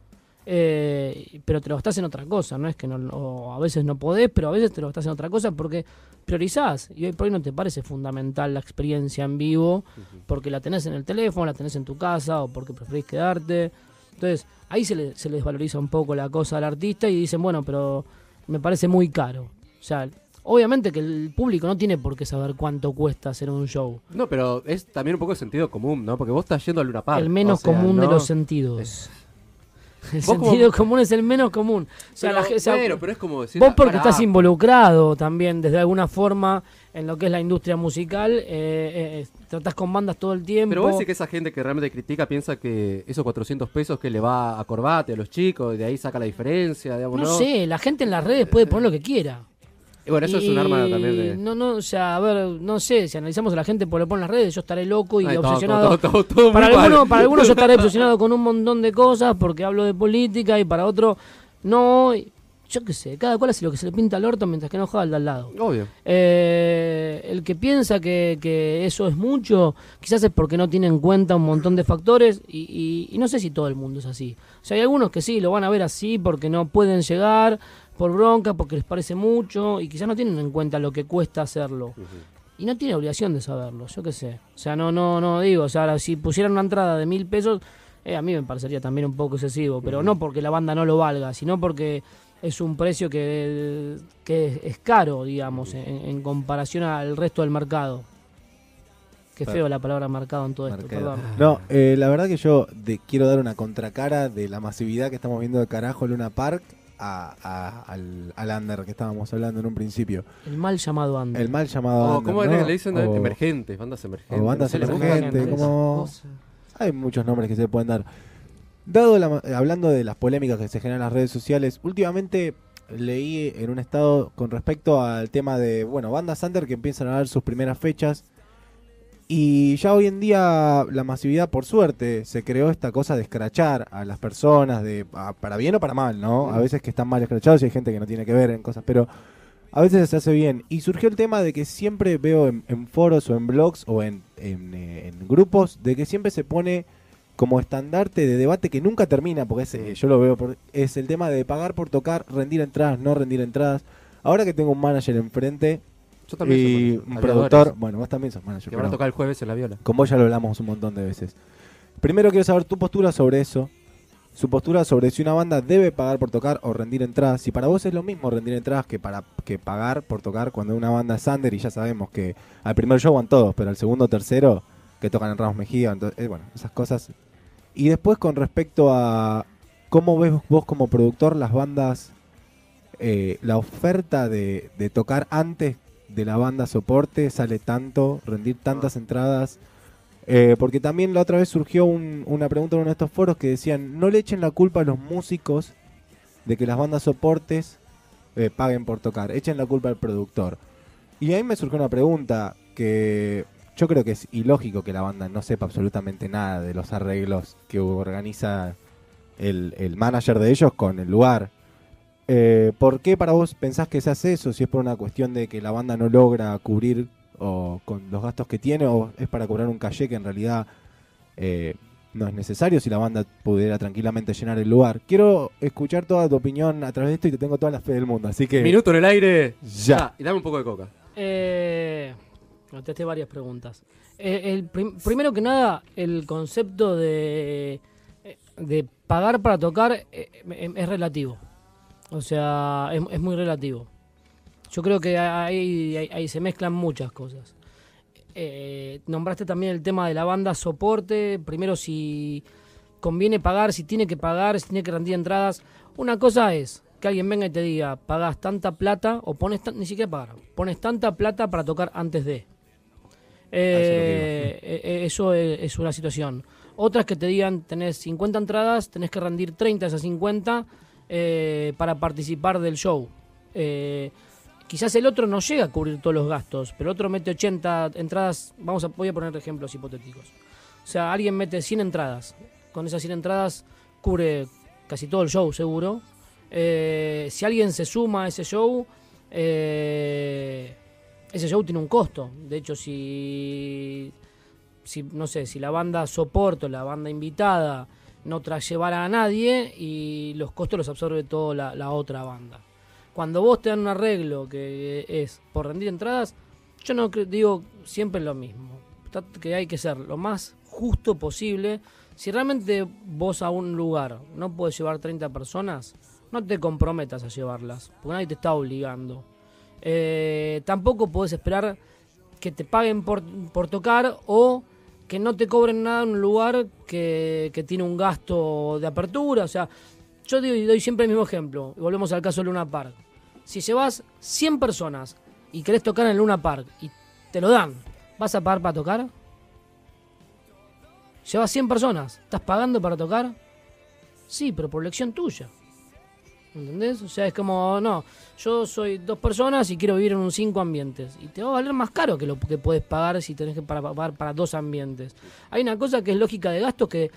Eh, pero te lo gastás en otra cosa, no es que no, o a veces no podés, pero a veces te lo gastás en otra cosa porque priorizás y hoy por hoy no te parece fundamental la experiencia en vivo porque la tenés en el teléfono, la tenés en tu casa o porque preferís quedarte. Entonces ahí se, le, se les valoriza un poco la cosa al artista y dicen, bueno, pero me parece muy caro. O sea, Obviamente que el público no tiene por qué saber cuánto cuesta hacer un show.
No, pero es también un poco de sentido común, ¿no? Porque vos estás yendo a Luna Park. El menos común de los
sentidos. El sentido común es el menos común. O sea, la, vos porque estás involucrado también desde alguna forma en lo que es la industria musical, eh, eh, eh, tratás con bandas todo el tiempo. Pero vos decís que esa
gente que realmente critica piensa que esos 400 pesos que le va a Corbate, a los chicos, de ahí saca la diferencia. Digamos, no, no sé,
la gente en las redes puede poner lo que quiera.
Y bueno, eso es un arma también de...
No, no, o sea, a ver, no sé, si analizamos a la gente por lo pone en las redes, yo estaré loco y obsesionado. para, algunos, para algunos yo estaré obsesionado con un montón de cosas porque hablo de política y para otro no. Yo qué sé, cada cual hace lo que se le pinta al orto mientras que no juega al de al lado. Obvio. Eh, el que piensa que, que, eso es mucho, quizás es porque no tiene en cuenta un montón de factores y no sé si todo el mundo es así. O sea, hay algunos que sí, lo van a ver así porque no pueden llegar, por bronca, porque les parece mucho y quizás no tienen en cuenta lo que cuesta hacerlo. Y no tiene obligación de saberlo, yo qué sé. O sea, no, no, no digo, o sea, si pusieran una entrada de mil pesos, eh, a mí me parecería también un poco excesivo, pero no porque la banda no lo valga, sino porque es un precio que, es caro, digamos, en, comparación al resto del mercado. Qué feo la palabra mercado en todo esto, perdón.
No, eh, la verdad que yo quiero dar una contracara de la masividad que estamos viendo de carajo Luna Park a, al, under que estábamos hablando en un principio.
El mal llamado under.
El mal llamado oh, le dicen? emergentes,
bandas emergentes.
Hay muchos nombres que se pueden dar. Dado hablando de las polémicas que se generan en las redes sociales, últimamente leí en un estado con respecto al tema de, bueno, bandas under que empiezan a dar sus primeras fechas y ya hoy en día la masividad, por suerte, se creó esta cosa de escrachar a las personas, de para bien o para mal, ¿no? A veces que están mal escrachados y hay gente que no tiene que ver en cosas, pero a veces se hace bien. Y surgió el tema de que siempre veo en, foros o en blogs o eh, en, grupos, de que siempre se pone como estandarte de debate que nunca termina, porque es, yo lo veo, es el tema de pagar por tocar, rendir entradas, no rendir entradas. Ahora que tengo un manager enfrente, yo y un productor, bueno, vos también sos Que van a tocar el jueves en la viola. Con vos ya lo hablamos un montón de veces. Primero quiero saber tu postura sobre eso. Su postura sobre si una banda debe pagar por tocar o rendir entradas. Si para vos es lo mismo rendir entradas que para que pagar por tocar cuando una banda es under y ya sabemos que al primer show van todos, pero al segundo, o tercero, que tocan en Ramos Mejía. Eh, bueno, esas cosas. Y después con respecto a cómo ves vos como productor las bandas, eh, la oferta de tocar antes de la banda soporte sale tanto, rendir tantas ah. entradas. Eh, porque también la otra vez surgió una pregunta en uno de estos foros que decían, no le echen la culpa a los músicos de que las bandas soportes eh, paguen por tocar, echen la culpa al productor. Y ahí me surgió una pregunta que yo creo que es ilógico que la banda no sepa absolutamente nada de los arreglos que organiza el, el manager de ellos con el lugar. Eh, ¿Por qué para vos pensás que se hace eso? Si es por una cuestión de que la banda no logra cubrir o con los gastos que tiene, o es para cobrar un calle que en realidad eh, no es necesario si la banda pudiera tranquilamente llenar el lugar. Quiero escuchar toda tu opinión a través de esto y te tengo toda la fe del
mundo, así que... Minuto en el aire, ya. Ah, y dame un poco de coca.
Eh, contesté varias preguntas. Eh, el primero que nada, el concepto de, eh, de pagar para tocar es relativo. O sea, es, muy relativo. Yo creo que ahí, se mezclan muchas cosas. Eh, nombraste también el tema de la banda soporte. Primero, si conviene pagar, si tiene que pagar, si tiene que rendir entradas. Una cosa es que alguien venga y te diga, pagas tanta plata, o pones, ni siquiera pagar, pones tanta plata para tocar antes de. eso eh, eh, es, una situación. Otras que te digan, tenés 50 entradas, tenés que rendir 30 esas 50 eh, para participar del show. Eh, quizás el otro no llega a cubrir todos los gastos, pero el otro mete 80 entradas, vamos a, voy a poner ejemplos hipotéticos. O sea, alguien mete 100 entradas, con esas 100 entradas cubre casi todo el show seguro. Eh, si alguien se suma a ese show, ese show tiene un costo. De hecho, si, si, no sé, si la banda soporto, la banda invitada, no trasllevar a nadie y los costos los absorbe toda la, otra banda. Cuando vos te dan un arreglo que es por rendir entradas, yo no digo siempre lo mismo. Que hay que ser lo más justo posible. Si realmente vos a un lugar no puedes llevar 30 personas, no te comprometas a llevarlas, porque nadie te está obligando. Eh, tampoco puedes esperar que te paguen por tocar o que no te cobren nada en un lugar que, tiene un gasto de apertura. O sea, yo doy, doy siempre el mismo ejemplo. Volvemos al caso de Luna Park. Si llevas 100 personas y querés tocar en Luna Park y te lo dan, ¿vas a pagar para tocar? Llevas 100 personas, ¿estás pagando para tocar? Sí, pero por elección tuya. ¿Entendés? O sea, es como, no, yo soy dos personas y quiero vivir en un cinco ambientes. Y te va a valer más caro que lo que puedes pagar si tenés que pagar para, dos ambientes. Hay una cosa que es lógica de gasto que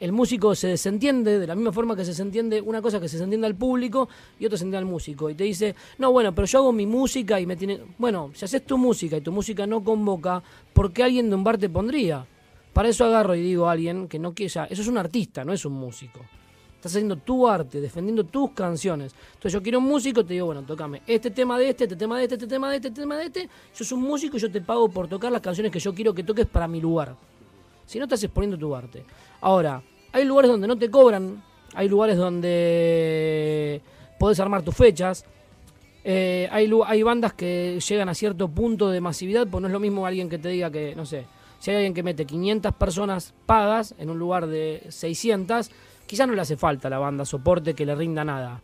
el músico se desentiende de la misma forma que se entiende una cosa que se entiende al público y otra se entiende al músico. Y te dice, no, bueno, pero yo hago mi música y me tiene. Bueno, si haces tu música y tu música no convoca, ¿por qué alguien de un bar te pondría? Para eso agarro y digo a alguien que no quiera. Eso es un artista, no es un músico estás haciendo tu arte, defendiendo tus canciones. Entonces yo quiero un músico, te digo, bueno, tocame este tema de este, este tema de este, este tema de este, este tema de este. Yo soy un músico y yo te pago por tocar las canciones que yo quiero que toques para mi lugar. Si no, estás exponiendo tu arte. Ahora, hay lugares donde no te cobran, hay lugares donde podés armar tus fechas. Eh, hay, hay bandas que llegan a cierto punto de masividad, pues no es lo mismo alguien que te diga que, no sé, si hay alguien que mete 500 personas pagas en un lugar de 600, Quizás no le hace falta la banda soporte que le rinda nada.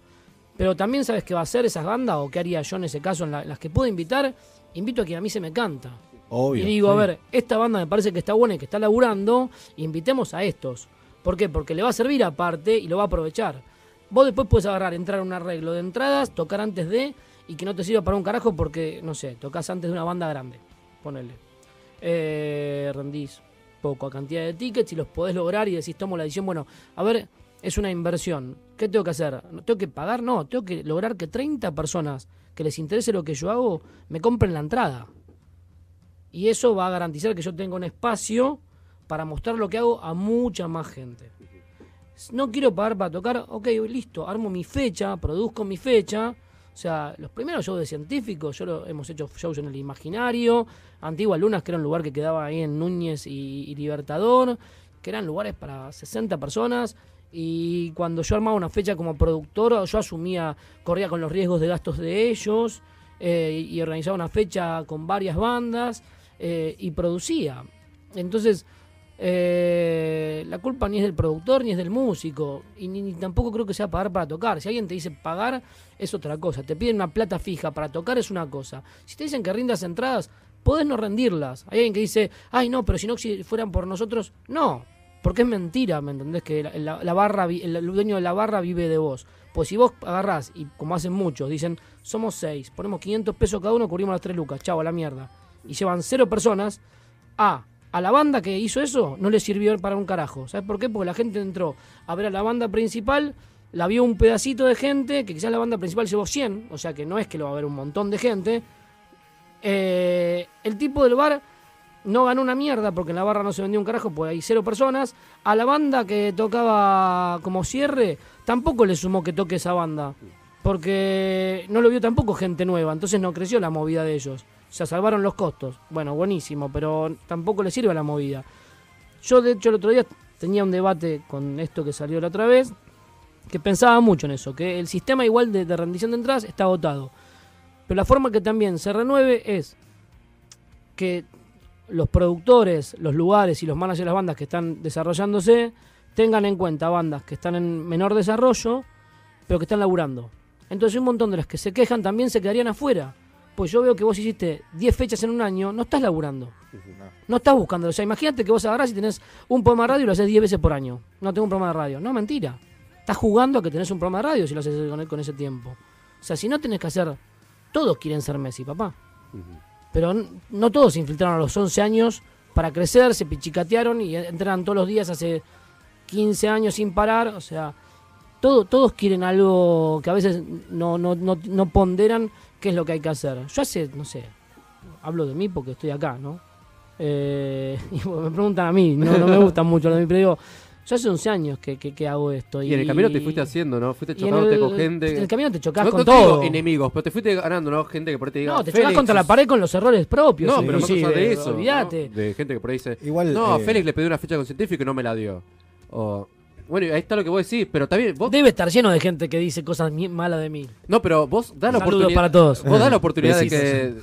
Pero también sabes qué va a hacer esas bandas o qué haría yo en ese caso, en las que pude invitar, invito a quien a mí se me canta.
Obvio, y digo, a ver,
esta banda me parece que está buena y que está laburando, invitemos a estos. ¿Por qué? Porque le va a servir aparte y lo va a aprovechar. Vos después puedes agarrar, entrar a un arreglo de entradas, tocar antes de y que no te sirva para un carajo porque, no sé, tocas antes de una banda grande. Ponele. Eh, rendís poca cantidad de tickets y los podés lograr y decís, tomo la decisión, bueno, a ver, es una inversión, ¿qué tengo que hacer? ¿Tengo que pagar? No, tengo que lograr que 30 personas que les interese lo que yo hago me compren la entrada. Y eso va a garantizar que yo tenga un espacio para mostrar lo que hago a mucha más gente. No quiero pagar para tocar, ok, listo, armo mi fecha, produzco mi fecha o sea, los primeros shows de científicos, yo lo, hemos hecho shows en el imaginario, Antigua Lunas, que era un lugar que quedaba ahí en Núñez y, Libertador, que eran lugares para 60 personas, y cuando yo armaba una fecha como productor, yo asumía, corría con los riesgos de gastos de ellos eh, y organizaba una fecha con varias bandas eh, y producía. Entonces, eh, la culpa ni es del productor ni es del músico. Y ni, tampoco creo que sea pagar para tocar. Si alguien te dice pagar, es otra cosa. Te piden una plata fija para tocar, es una cosa. Si te dicen que rindas entradas, podés no rendirlas. Hay alguien que dice, ay, no, pero si no si fueran por nosotros, no. Porque es mentira, ¿me entendés? Que la, barra, el, dueño de la barra vive de vos. Pues si vos agarrás, y como hacen muchos, dicen, somos seis, ponemos 500 pesos cada uno, cubrimos las tres lucas, chavo, la mierda. Y llevan cero personas a a la banda que hizo eso no le sirvió para un carajo. ¿Sabes por qué? Porque la gente entró a ver a la banda principal, la vio un pedacito de gente, que quizás la banda principal llevó 100, o sea que no es que lo va a ver un montón de gente. Eh, el tipo del bar no ganó una mierda porque en la barra no se vendió un carajo, pues hay cero personas. A la banda que tocaba como cierre, tampoco le sumó que toque esa banda. Porque no lo vio tampoco gente nueva, entonces no creció la movida de ellos se salvaron los costos. Bueno, buenísimo, pero tampoco le sirve a la movida. Yo, de hecho, el otro día tenía un debate con esto que salió la otra vez, que pensaba mucho en eso, que el sistema igual de, de rendición de entradas está agotado. Pero la forma que también se renueve es que los productores, los lugares y los managers de las bandas que están desarrollándose tengan en cuenta bandas que están en menor desarrollo, pero que están laburando. Entonces un montón de las que se quejan también se quedarían afuera pues yo veo que vos hiciste 10 fechas en un año, no estás laburando. No estás buscando O sea, imagínate que vos agarrás y tenés un programa de radio y lo haces 10 veces por año. No tengo un programa de radio. No, mentira. Estás jugando a que tenés un programa de radio si lo haces con, ese tiempo. O sea, si no tenés que hacer. Todos quieren ser Messi, papá. Pero no, todos se infiltraron a los 11 años para crecer, se pichicatearon y entrenan todos los días hace 15 años sin parar. O sea, todo, todos quieren algo que a veces no, no, no ponderan qué es lo que hay que hacer. Yo hace, no sé, hablo de mí porque estoy acá, ¿no? Eh, y me preguntan a mí, no, me gustan mucho lo de mí, pero digo, yo hace 11 años que, que, hago esto. Y, en el camino te
fuiste haciendo, ¿no? Fuiste chocándote con gente. En el camino te chocás con todos todo. enemigos, pero te fuiste ganando, ¿no? Gente que por ahí te diga. No, te contra la pared con los errores
propios. No, pero sí, más de, eso. ¿no?
De gente que por ahí dice. Igual, no, eh, Félix le pedí una fecha con científico y no me la dio. O. Bueno, ahí está lo que vos decís, pero también vos... Debe estar lleno de gente que dice cosas malas de mí. No, pero vos da la oportunidad... para todos. Vos da la oportunidad de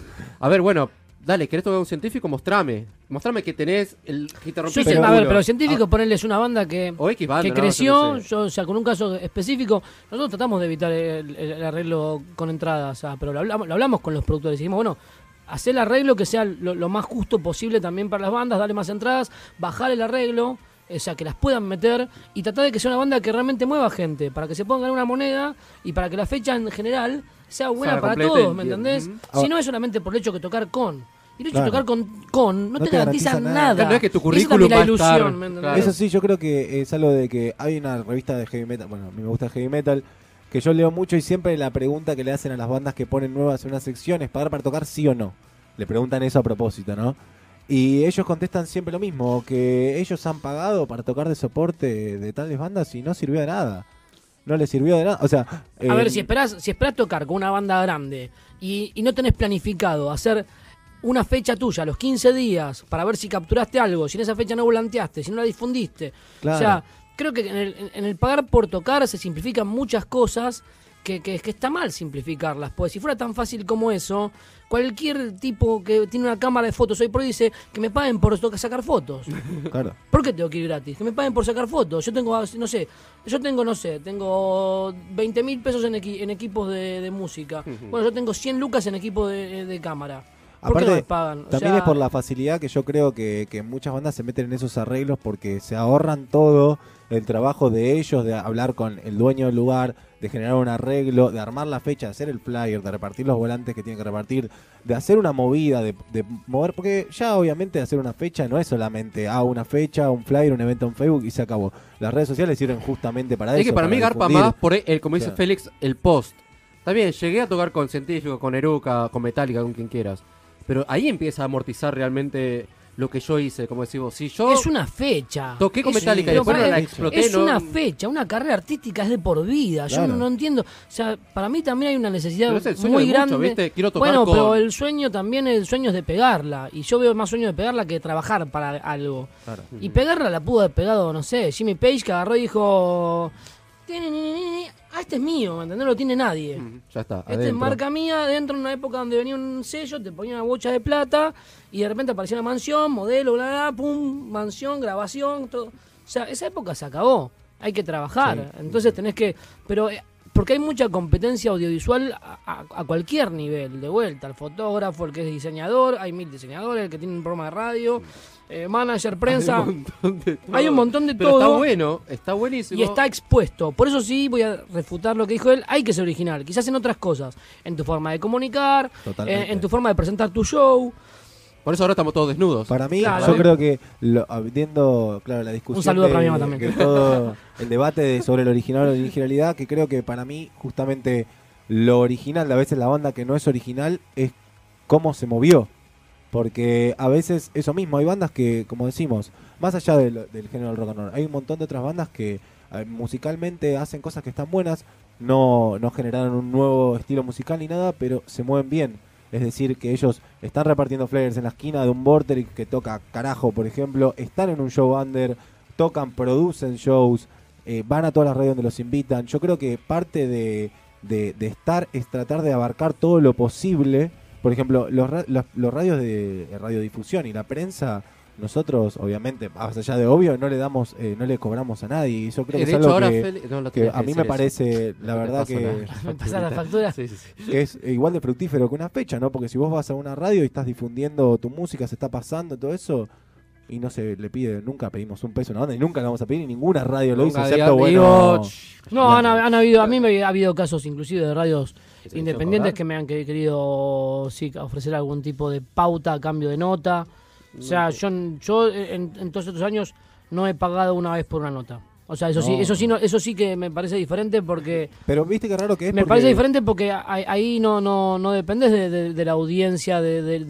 A ver, bueno, dale, ¿querés tocar un científico? Mostrame. Mostrame que tenés el que A ver, pero
científico, ah. ponerles una banda que, o creció, o sea, con un caso específico. Nosotros tratamos de evitar el, arreglo con entradas, o sea, pero lo hablamos, con los productores y dijimos, bueno, hacer el arreglo que sea lo, lo más justo posible también para las bandas, darle más entradas, bajar el arreglo o sea, que las puedan meter y tratar de que sea una banda que realmente mueva gente, para que se ganar una moneda y para que la fecha en general sea buena para todos, ¿me entendés? Mm-hmm. si no es solamente por el hecho de tocar con. Y el hecho de tocar con, con no, te, garantiza, nada. es que tu currículum Eso
sí, yo creo que es algo de que hay una revista de heavy metal, bueno, a mí me gusta el heavy metal, que yo leo mucho y siempre la pregunta que le hacen a las bandas que ponen nuevas en una sección es pagar para tocar sí o no. Le preguntan eso a propósito, ¿no? Y ellos contestan siempre lo mismo, que ellos han pagado para tocar de soporte de tales bandas y no sirvió de nada. No les sirvió de nada. O sea, a ver, eh, si
esperas si esperás tocar con una banda grande y, no tenés planificado hacer una fecha tuya, los 15 días, para ver si capturaste algo, si en esa fecha no volanteaste, si no la difundiste. O sea, creo que en el pagar por tocar se simplifican muchas cosas que, que, que, está mal simplificarlas, pues si fuera tan fácil como eso, cualquier tipo que tiene una cámara de fotos hoy por hoy dice que me paguen por que sacar fotos. ¿Por qué tengo que ir gratis? Que me paguen por sacar fotos. Yo tengo, no sé, yo tengo, no sé, tengo 20 mil pesos en, en equipos de, música. Bueno, yo tengo 100 lucas en equipo de, cámara. ¿Por qué no me pagan? también es por
la facilidad que yo creo que muchas bandas se meten en esos arreglos porque se ahorran todo el trabajo de ellos, de hablar con el dueño del lugar, de generar un arreglo, de armar la fecha, de hacer el flyer, de repartir los volantes que tienen que repartir, de hacer una movida, de, mover, porque ya obviamente hacer una fecha no es solamente ah, una fecha, un flyer, un evento en Facebook y se acabó. Las redes sociales sirven
justamente para eso. Es que para, mí garpa más por e, el, como dice Félix, el post. También llegué a tocar con Científico, con Eruca, con Metallica, con quien quieras. Pero ahí empieza a amortizar realmente lo que yo hice, como decimos, si yo es una
fecha. Toqué con Metallica y después la exploté. Es una fecha, una carrera artística es de por vida. Yo no, entiendo, o sea, para mí también hay una necesidad muy grande. bueno, pero el sueño también el sueño es de pegarla y yo veo más sueño de pegarla que de trabajar para algo. Y pegarla la pudo haber pegado, no sé, Jimmy Page que agarró y dijo Ah, este es mío, ¿entendés? No lo tiene nadie.
Ya está. Este es marca
mía, dentro de una época donde venía un sello, te ponía una bocha de plata y de repente aparecía una mansión, modelo, bla, bla, pum, mansión, grabación, todo. O sea, esa época se acabó. Hay que trabajar. Entonces tenés que. Pero. Eh, porque hay mucha competencia audiovisual a, cualquier nivel, de vuelta, el fotógrafo, el que es diseñador, hay mil diseñadores, el que tiene un programa de radio, eh, manager, prensa.
Hay un, montón de todo. Está bueno,
está buenísimo. Y está expuesto. Por eso sí voy a refutar lo que dijo él. Hay que ser original, quizás en otras cosas. En tu forma de comunicar, eh, en tu forma de presentar tu show.
Por eso ahora estamos todos desnudos. Para
mí, yo ¿eh? creo que, lo, viendo claro, la discusión. Un saludo para también. el debate sobre el original o la originalidad, que creo que para mí, justamente, lo original, a veces la banda que no es original, es cómo se movió. Porque a veces eso mismo, hay bandas que, como decimos, más allá del, género del rock and roll, hay un montón de otras bandas que eh, musicalmente hacen cosas que están buenas, no, no generaron un nuevo estilo musical ni nada, pero se mueven bien. Es decir, que ellos están repartiendo flyers en la esquina de un y que toca carajo, por ejemplo, están en un show under, tocan, producen shows, eh, van a todas las redes donde los invitan. Yo creo que parte de estar es tratar de abarcar todo lo posible por ejemplo, los, los, radios de eh, radiodifusión y la prensa nosotros obviamente más allá de obvio no le damos eh, no le cobramos a nadie y yo creo eh, que es algo que, a mí me parece la verdad que la
factura que
es igual de fructífero que una fecha no porque si vos vas a una radio y estás difundiendo tu música se está pasando todo eso y no se le pide, nunca pedimos un peso a y nunca la vamos a pedir, y ninguna radio lo hizo,
bueno.
no, han, habido, a mí me ha habido casos inclusive de radios Independientes que me han querido sí, ofrecer algún tipo de pauta a cambio de nota. O sea, yo, yo eh, en, en, todos estos años no he pagado una vez por una nota. O sea, eso sí, eso sí, no, eso sí que me parece diferente porque. Pero viste qué raro que es. Me parece diferente porque ahí no, no, no dependes de, la audiencia, de,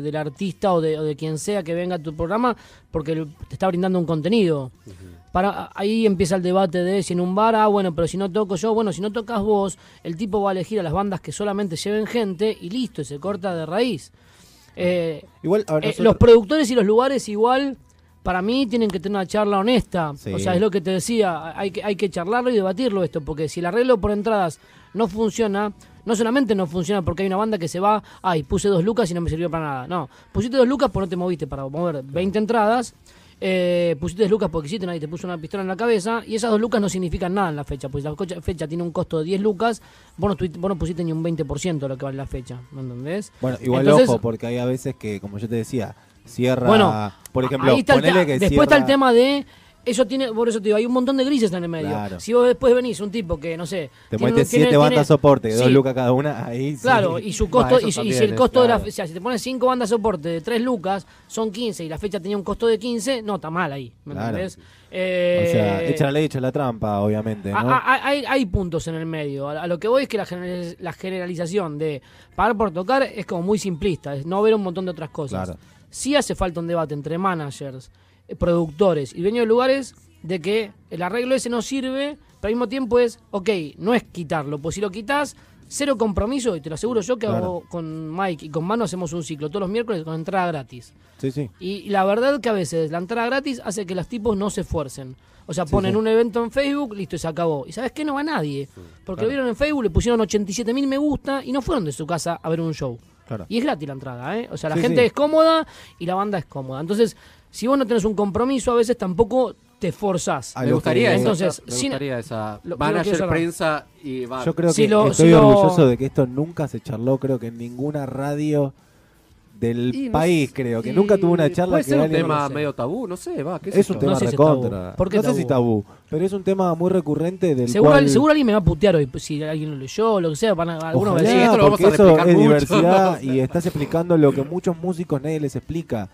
del artista o de, quien sea que venga a tu programa, porque te está brindando un contenido. Para, ahí empieza el debate de si en un bar, ah, bueno, pero si no toco yo, bueno, si no tocas vos, el tipo va a elegir a las bandas que solamente lleven gente y listo, se corta de raíz. Eh,
igual, eh, los
productores y los lugares igual, para mí, tienen que tener una charla honesta. O sea, es lo que te decía, hay que, hay que charlarlo y debatirlo esto, porque si el arreglo por entradas no funciona, no solamente no funciona porque hay una banda que se va, ay, puse dos lucas y no me sirvió para nada. No, pusiste dos lucas porque no te moviste para mover 20 entradas eh, pusiste lucas porque hiciste, nadie te puso una pistola en la cabeza. Y esas dos lucas no significan nada en la fecha, pues la fecha tiene un costo de 10 lucas. Vos no, pusiste ni un 20% de lo que vale la fecha, ¿me entendés? Bueno, igual Entonces,
porque hay a veces que, como yo te decía, cierra. Bueno, por ejemplo, después está el tema
de eso tiene, por eso te digo, hay un montón de grises en el medio. Si vos después venís un tipo que, no sé. Te pones siete bandas soporte, dos
lucas cada una, ahí Claro, y su costo, y, si el costo de la. O
si te pones cinco bandas soporte de tres lucas, son 15 y la fecha tenía un costo de 15, no, está mal ahí. ¿Me entendés? o sea, eh, echa la
ley, la trampa, obviamente. hay,
hay, puntos en el medio. A, lo que voy es que la, la, generalización de pagar por tocar es como muy simplista, es no ver un montón de otras cosas. Claro. Sí hace falta un debate entre managers productores y dueños de lugares de que el arreglo ese no sirve, pero al mismo tiempo es, ok, no es quitarlo, pues si lo quitas, cero compromiso, y te lo aseguro yo que hago con Mike y con Mano hacemos un ciclo todos los miércoles con entrada gratis. Sí, sí. Y la verdad que a veces la entrada gratis hace que los tipos no se esfuercen. O sea, ponen un evento en Facebook, listo, y se acabó. ¿Y sabes qué? No va nadie. porque lo vieron en Facebook, le pusieron 87 mil me gusta y no fueron de su casa a ver un show. Y es gratis la entrada, ¿eh? O sea, la gente es cómoda y la banda es cómoda. Entonces, si vos no tenés un compromiso, a veces tampoco te forzás. me ah, gustaría, entonces, me sin, gustaría esa manager, prensa y va. Yo creo que estoy orgulloso
de
que esto nunca se charló, creo que en ninguna radio del país, creo, que nunca tuvo una charla puede ser un tema
medio tabú, no sé, va, es, un
tema no sé recontra. no sé si tabú, pero es un tema muy recurrente del seguro, cual... seguro
alguien me va a putear hoy, si alguien lo leyó, lo que sea, van a algunos Ojalá, lo eso es diversidad
y estás explicando lo que muchos músicos nadie les explica.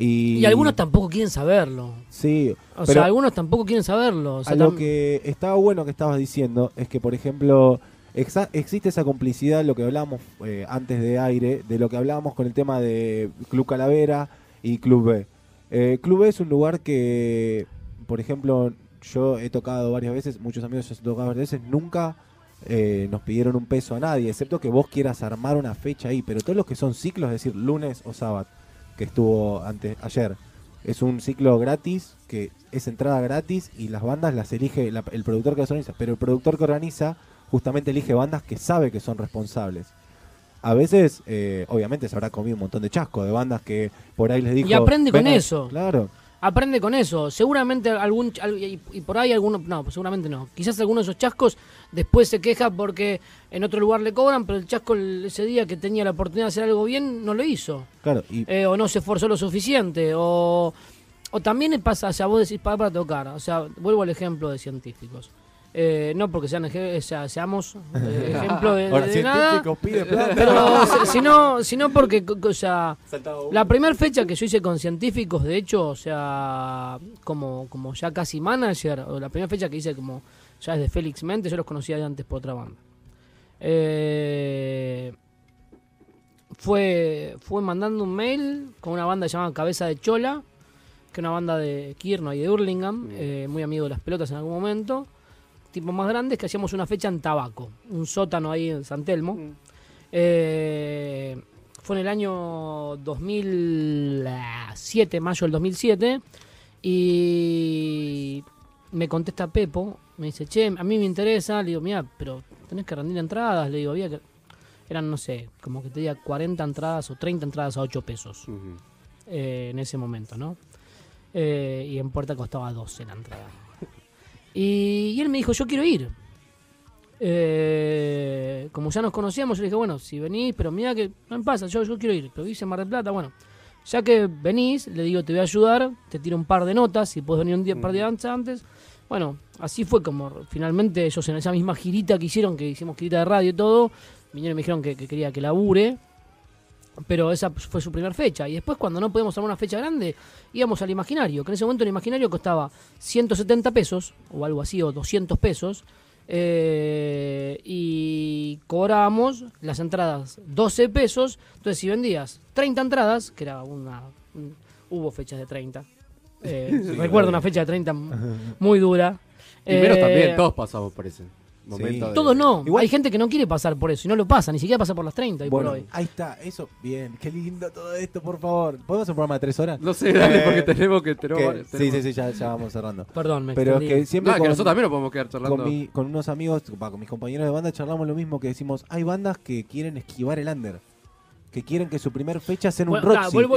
Y, algunos
tampoco quieren saberlo.
Sí. O sea,
algunos tampoco quieren saberlo. Lo
que estaba bueno que estabas diciendo es que, por ejemplo, existe esa complicidad, lo que hablábamos eh, antes de aire, de lo que hablábamos con el tema de Club Calavera y Club B. Eh, Club B es un lugar que, por ejemplo, yo he tocado varias veces, muchos amigos he tocado varias veces, nunca eh, nos pidieron un peso a nadie, excepto que vos quieras armar una fecha ahí, pero todos los que son ciclos, es decir, lunes o sábado, que estuvo antes, ayer. Es un ciclo gratis, que es entrada gratis y las bandas las elige el productor que las organiza. Pero el productor que organiza justamente elige bandas que sabe que son responsables. A veces, eh, obviamente, se habrá comido un montón de chasco de bandas que por ahí les dijo. Y aprende con eso. Claro
aprende con eso. Seguramente algún. Y por ahí alguno. No, pues seguramente no. Quizás alguno de esos chascos después se queja porque en otro lugar le cobran, pero el chasco ese día que tenía la oportunidad de hacer algo bien no lo hizo.
Claro. Eh,
o no se esforzó lo suficiente. O. también pasa, o sea, vos decís para tocar. O sea, vuelvo al ejemplo de científicos. Eh, no porque sean eh, seamos eh, ejemplo de, Ahora, nada, pide pero sino, porque o sea, la primera fecha que yo hice con científicos, de hecho, o sea, como, como ya casi manager, o la primera fecha que hice como ya de Félix Mente, yo los conocía de antes por otra banda. Eh, fue, fue mandando un mail con una banda llamada Cabeza de Chola, que es una banda de Kirno y de Hurlingham, eh, muy amigo de las pelotas en algún momento tipo más grandes que hacíamos una fecha en Tabaco, un sótano ahí en San Telmo. Mm. Eh, fue en el año 2007, mayo del 2007, y me contesta Pepo, me dice, che, a mí me interesa, le digo, mira, pero tenés que rendir entradas, le digo, había que... Eran, no sé, como que te 40 entradas o 30 entradas a 8 pesos eh, en ese momento, ¿no? Eh, y en puerta costaba 12 la entrada. Y, él me dijo, yo quiero ir. Eh, como ya nos conocíamos, yo le dije, bueno, si venís, pero mira que no me pasa, yo, yo quiero ir, pero dice Mar del Plata, bueno. Ya que venís, le digo, te voy a ayudar, te tiro un par de notas, si puedes venir un día, un par de días antes. Bueno, así fue como finalmente ellos en esa misma girita que hicieron, que hicimos girita de radio y todo, vinieron me dijeron que, que quería que labure pero esa fue su primera fecha. Y después, cuando no podíamos armar una fecha grande, íbamos al imaginario, que en ese momento el imaginario costaba 170 pesos, o algo así, o 200 pesos. Eh, y cobrábamos las entradas 12 pesos. Entonces, si vendías 30 entradas, que era una. hubo fechas de 30. Eh, recuerdo una fecha de 30 muy dura. primero eh, también, todos pasamos, parece momento. Todo no. Hay gente que no quiere pasar por eso y no lo pasa, ni siquiera
pasa por las 30. Y por hoy. ahí está, eso, bien. Qué lindo todo esto, por favor. ¿Podemos hacer un programa de tres horas? No sé, dale, eh, porque tenemos que. Tenemos, Sí, sí, sí, ya, vamos cerrando. Perdón, me Pero que siempre. nosotros también nos podemos quedar charlando. Con, unos amigos, con mis compañeros de banda, charlamos lo mismo que decimos: hay bandas que quieren esquivar el under que quieren que su primer fecha sea un rock. Claro, vuelvo,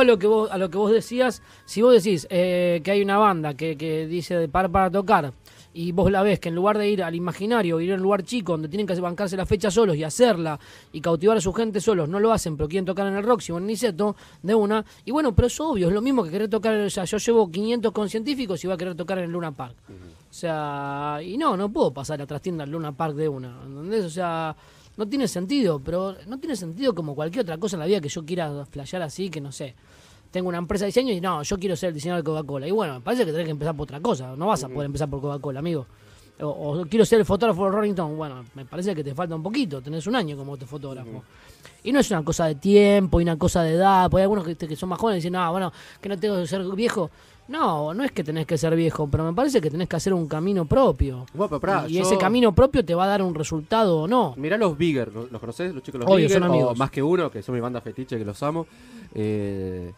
a lo que vos, a lo que vos decías. Si vos decís eh, que hay una banda que, que dice de par para tocar, y vos la ves que en lugar de ir al imaginario, ir a un lugar chico donde tienen que bancarse la fecha solos y hacerla y cautivar a su gente solos, no lo hacen, pero quieren tocar en el Roxy o en Niceto de una. Y bueno, pero es obvio, es lo mismo que querer tocar, o sea, yo llevo 500 con científicos y va a querer tocar en el Luna Park. O sea, y no, no puedo pasar a trastienda al Luna Park de una, ¿entendés? O sea, no tiene sentido, pero no tiene sentido como cualquier otra cosa en la vida que yo quiera flashear así, que no sé tengo una empresa de diseño y no, yo quiero ser el diseñador de Coca-Cola. Y bueno, me parece que tenés que empezar por otra cosa, no vas a poder empezar por Coca-Cola, amigo. O, quiero ser el fotógrafo de Rolling Stone. Bueno, me parece que te falta un poquito, tenés un año como fotógrafo. Y no es una cosa de tiempo y una cosa de edad, porque hay algunos este, que, son más jóvenes y dicen, no, bueno, que no tengo que ser viejo. No, no es que tenés que ser viejo, pero me parece que tenés que hacer un camino propio. y ese camino propio te va a dar un resultado o no.
Mirá los Bigger, ¿los conocés? Los chicos los Bigger, son amigos. más que uno, que son mi banda fetiche, que los amo. Eh,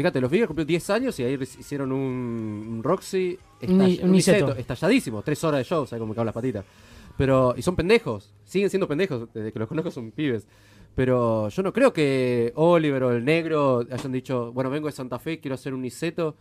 Fíjate, los Beatles cumplieron 10 años y ahí hicieron un, Roxy un estalladísimo. Tres horas de show, ¿sabes cómo me las patitas? Pero, y son pendejos, siguen siendo pendejos, desde que los conozco son pibes. Pero yo no creo que Oliver o el negro hayan dicho, bueno, vengo de Santa Fe, quiero hacer un Iseto.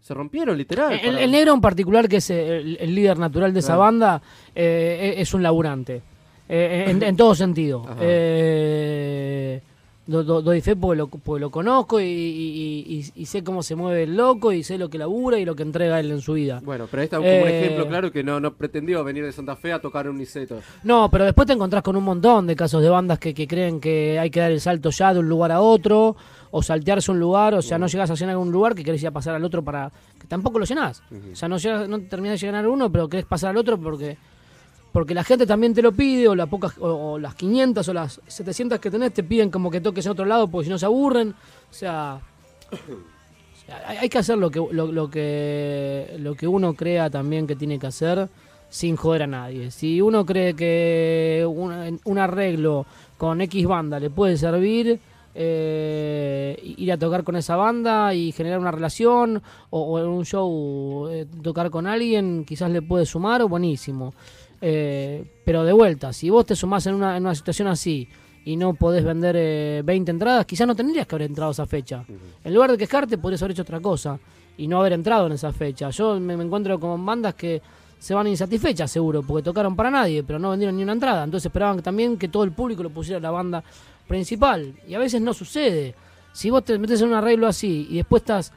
Se rompieron, literal. El,
negro en particular, que es el, líder natural de esa banda, eh, e, es un laburante. Eh, en, todo sentido. Eh, doy fe porque lo, conozco y, sé cómo se mueve el loco y sé lo que labura y lo que entrega él en su vida. Bueno, pero este es un ejemplo
claro que no, no pretendió venir de Santa Fe a tocar un niceto.
No, pero después te encontrás con un montón de casos de bandas que, creen que hay que dar el salto ya de un lugar a otro o saltearse un lugar, o sea, no llegas a llenar algún lugar que querés ir a pasar al otro para... que tampoco lo llenás. O sea, no, no terminás de llenar uno, pero querés pasar al otro porque porque la gente también te lo pide, o, las pocas o, las 500 o las 700 que tenés te piden como que toques a otro lado porque si no se aburren. O sea, hay, que hacer lo que, lo, que, lo que uno crea también que tiene que hacer sin joder a nadie. Si uno cree que un, un arreglo con X banda le puede servir, eh, ir a tocar con esa banda y generar una relación o, en un show eh, tocar con alguien quizás le puede sumar, o buenísimo. Eh, pero de vuelta, si vos te sumás en una, situación así y no podés vender 20 eh, entradas, quizás no tendrías que haber entrado a esa fecha. En lugar de quejarte, podrías haber hecho otra cosa y no haber entrado en esa fecha. Yo me, encuentro con bandas que se van insatisfechas, seguro, porque tocaron para nadie, pero no vendieron ni una entrada. Entonces esperaban también que todo el público lo pusiera la banda principal. Y a veces no sucede. Si vos te metes en un arreglo así y después estás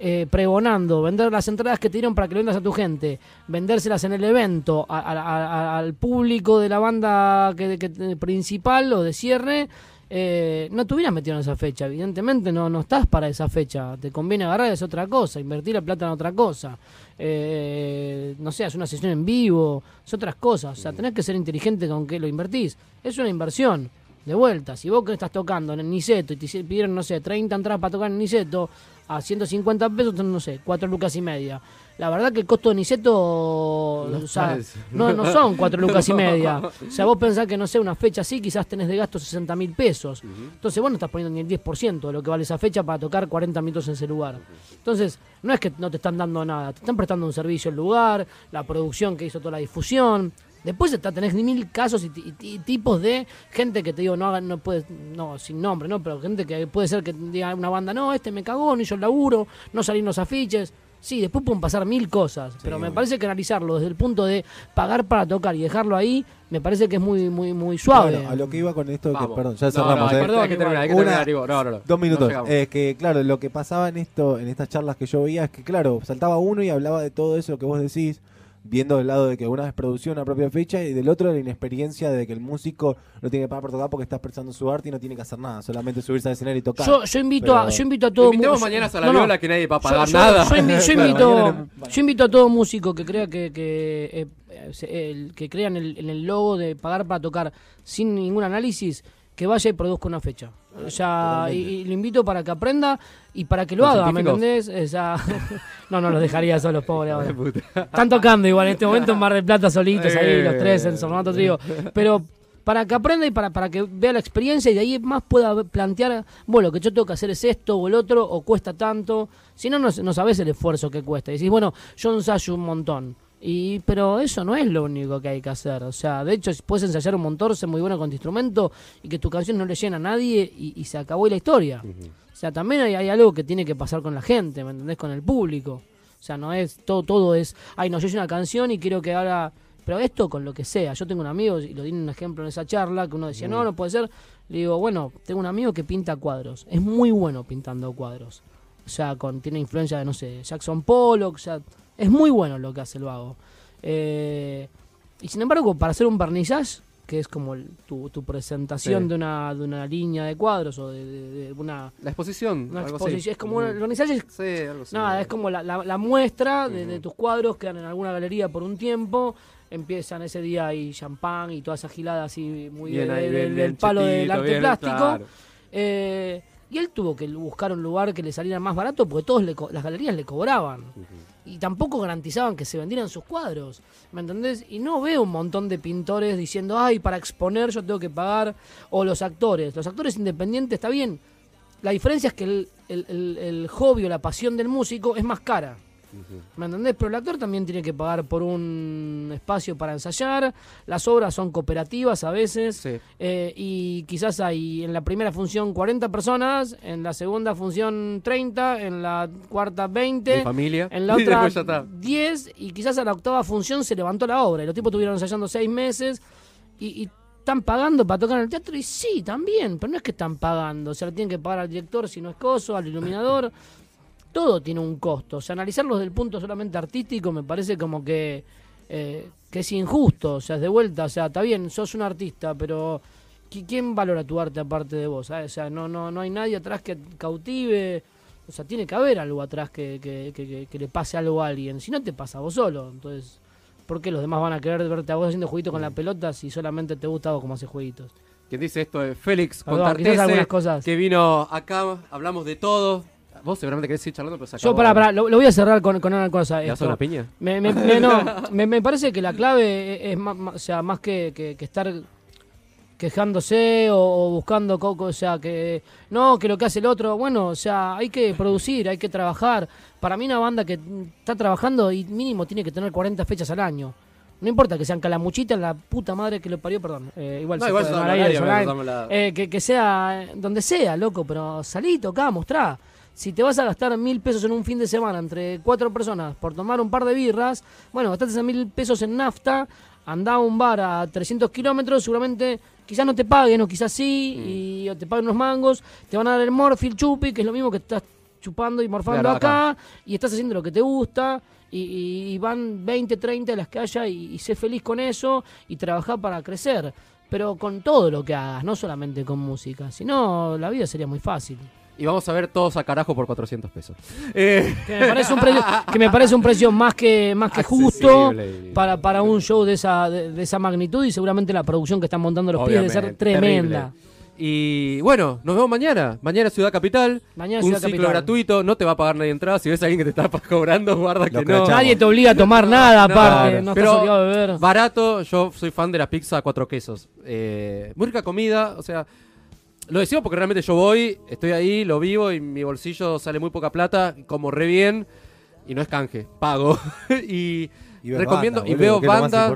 eh, pregonando, vender las entradas que te dieron para que lo vendas a tu gente, vendérselas en el evento, al público de la banda que, que principal o de cierre, eh, no no hubieras metido en esa fecha. Evidentemente no, no estás para esa fecha. Te conviene agarrar es otra cosa, invertir la plata en otra cosa. Eh, no sé, es una sesión en vivo, es otras cosas. O sea, tenés que ser inteligente con que lo invertís. Es una inversión. De vuelta, si vos que estás tocando en el Niceto y te pidieron, no sé, 30 entradas para tocar en el Niceto, a 150 pesos, no sé, 4 lucas y media. La verdad que el costo de Niceto no, son 4 lucas y media. O sea, vos pensás que, no sé, una fecha así quizás tenés de gasto 60 mil pesos. Entonces vos no estás poniendo ni el 10% de lo que vale esa fecha para tocar 40 minutos en ese lugar. Entonces, no es que no te están dando nada, te están prestando un servicio el lugar, la producción que hizo toda la difusión. Después está, tenés mil casos y, tipos de gente que te digo, no hagan, no puedes no, sin nombre, ¿no? Pero gente que puede ser que diga una banda, no, este me cagó, no hizo el laburo, no salí los afiches. Sí, después pueden pasar mil cosas, pero me parece que analizarlo desde el punto de pagar para tocar y dejarlo ahí, me parece que es muy muy muy suave. a
lo que iba con esto, que, perdón, ya cerramos. ¿eh? que hay que Dos minutos. es que claro, lo que pasaba en esto, en estas charlas que yo veía es que claro, saltaba uno y hablaba de todo eso que vos decís viendo del lado de que una vez producción una propia fecha y del otro la inexperiencia de que el músico no tiene que pagar por tocar porque está expresando su arte y no tiene que hacer nada, solamente subirse al escenario y tocar. Yo, invito a
todo músico. a la viola que nadie pagar yo, nada. Yo, invito, a todo músico que crea que, que eh, eh, el, que crean el, en el logo de pagar para tocar sin ningún análisis, que vaya y produzca una fecha. O y, lo invito para que aprenda y para que lo haga, ¿me entendés? Eh, no, no los dejaría solos, pobres ahora. Están tocando igual en este momento en Mar de Plata solitos ahí, los eh. tres en Sormato Trigo. Pero para que aprenda y para, para que vea la experiencia y de ahí más pueda plantear, bueno, lo que yo tengo que hacer es esto o el otro, o cuesta tanto. Si no, no, no el esfuerzo que cuesta. Y decís, bueno, yo ensayo un montón y, pero eso no es lo único que hay que hacer. O sea, de hecho, puedes ensayar un montón, ser muy bueno con tu instrumento y que tu canción no le llena a nadie y, se acabó la historia. O sea, también hay, algo que tiene que pasar con la gente, ¿me entendés? Con el público. O sea, no es todo, todo es, ay, no, yo una canción y quiero que ahora. Pero esto con lo que sea. Yo tengo un amigo, y lo di un ejemplo en esa charla, que uno decía, no, no puede ser. Le digo, bueno, tengo un amigo que pinta cuadros. Es muy bueno pintando cuadros. O sea, con, tiene influencia de, no sé, Jackson Pollock, es muy bueno lo que hace el vago. Eh, y sin embargo, para hacer un barnizaje, que es como tu, presentación de, una, de una línea de cuadros o de, una... La exposición. Es como el Nada, es como la, muestra de, tus cuadros, que dan en alguna galería por un tiempo, empiezan ese día y champán y todas esa gilada así muy bien, del palo del arte plástico. Eh, y él tuvo que buscar un lugar que le saliera más barato porque todos las galerías le cobraban y tampoco garantizaban que se vendieran sus cuadros, ¿me entendés? Y no veo un montón de pintores diciendo, ay, para exponer yo tengo que pagar, o los actores, los actores independientes, está bien, la diferencia es que el, el, el, el hobby o la pasión del músico es más cara. ¿Me entendés? Pero el actor también tiene que pagar por un espacio para ensayar. Las obras son cooperativas a veces. Eh, y quizás hay en la primera función 40 personas, en la segunda función 30, en la cuarta 20. En la otra 10. Y quizás a la octava función se levantó la obra. Y los tipos estuvieron ensayando 6 meses. y, están pagando para tocar en el teatro y sí, también, pero no es que están pagando, o sea, tienen que pagar al director si no es coso, al iluminador. todo tiene un costo. O sea, analizarlo desde el punto solamente artístico me parece como que, eh, que es injusto. O sea, es de vuelta. O sea, está bien, sos un artista, pero ¿quién valora tu arte aparte de vos? Ah, o sea, no, no, no hay nadie atrás que cautive. O sea, tiene que haber algo atrás que, le pase algo a alguien. Si no, te pasa vos solo. Entonces, ¿por qué los demás van a querer verte a vos haciendo jueguitos con la mm. pelota si solamente te gusta vos como haces jueguitos?
Quien dice esto es Félix Contartese, algunas cosas. que vino acá, hablamos de todo, Vos seguramente querés ir charlando, pero Yo, pará, pará, lo,
voy a cerrar con, una cosa. piña? Me, me- no, me, parece que la clave e-, es más, o sea, más que, que- estar quejándose o, buscando coco, o sea, que no, que lo que hace el otro, bueno, o sea, hay que producir, hay que trabajar. Para mí una banda que está trabajando y mínimo tiene que tener 40 fechas al año. No importa que sean calamuchitas, la puta madre que lo parió, perdón. Eh, igual que, sea donde sea, loco, pero salí, tocá, mostrá. Si te vas a gastar mil pesos en un fin de semana entre cuatro personas por tomar un par de birras, bueno, gastaste esos mil pesos en nafta, andá a un bar a 300 kilómetros, seguramente quizás no te paguen o quizás sí, mm. y o te paguen unos mangos, te van a dar el morfil chupi, que es lo mismo que estás chupando y morfando acá, y estás haciendo lo que te gusta, y, van 20, 30 de las que haya, y, sé feliz con eso, y trabajá para crecer pero con todo lo que hagas, no solamente con música, sino la vida sería muy fácil
y vamos a ver todos a carajo por 400 pesos.
Eh, que, me parece un precio, más que, más que justo para, para un show de esa, de, esa magnitud y seguramente la producción que están montando los pies debe ser tremenda.
Y bueno, nos vemos mañana. Mañana Ciudad Capital. Mañana un ciclo Capital. gratuito. No te va a pagar nadie entrada. Si ves a alguien que te está cobrando, guarda que no. Nadie te obliga a tomar nada, aparte. No, estás a beber. Barato. Yo soy fan de la pizza a cuatro quesos. Eh, muy rica comida. O sea, lo decimos porque realmente yo voy, estoy ahí, lo vivo y mi bolsillo sale muy poca plata, como re bien, y no es canje, pago. y, recomiendo, y veo bandas.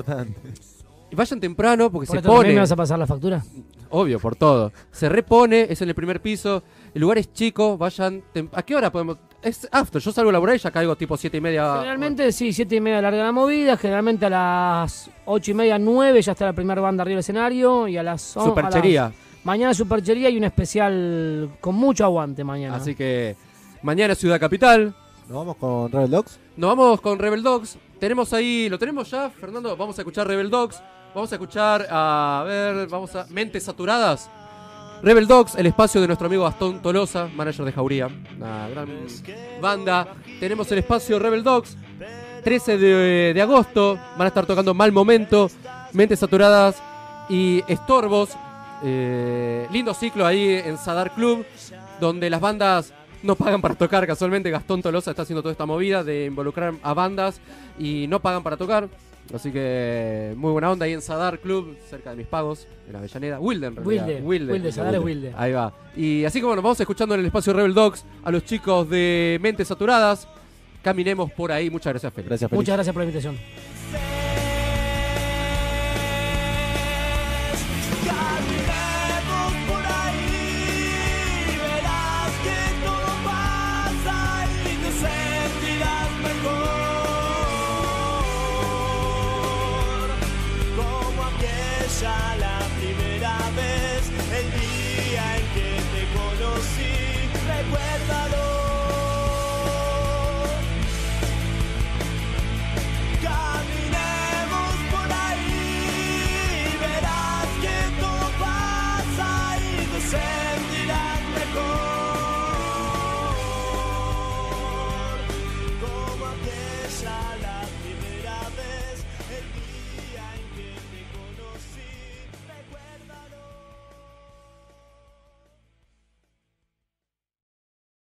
vayan temprano porque se pone. me vas a
pasar la factura?
Obvio, por todo. Se repone, es en el primer piso, el lugar es chico, vayan. ¿A qué hora podemos.? Es after, yo salgo a laburar y ya caigo tipo 7 y media.
Generalmente sí, 7 y media larga la movida, generalmente a las 8 y media, 9 ya está la primera banda arriba del escenario y a las Superchería. Mañana Superchería y un especial con mucho aguante mañana. Así
que mañana Ciudad Capital. ¿Nos vamos con Rebel Dogs? Nos vamos con Rebel Dogs. Tenemos ahí, lo tenemos ya, Fernando. Vamos a escuchar Rebel Dogs. Vamos a escuchar, a ver, vamos a. Mentes Saturadas. Rebel Dogs, el espacio de nuestro amigo Gastón Tolosa, manager de Jauría. Una gran banda. Tenemos el espacio Rebel Dogs. 13 de, de agosto van a estar tocando Mal Momento, Mentes Saturadas y Estorbos. Eh, lindo ciclo ahí en Sadar Club, donde las bandas no pagan para tocar. Casualmente Gastón Tolosa está haciendo toda esta movida de involucrar a bandas y no pagan para tocar. Así que muy buena onda ahí en Sadar Club, cerca de mis pagos, en Avellaneda. Wilden, en Wilden. Sadar es Ahí va. Y así como nos vamos escuchando en el espacio Rebel Dogs a los chicos de Mentes Saturadas. Caminemos por ahí. Muchas gracias, Felipe. Gracias, Muchas
gracias por la invitación.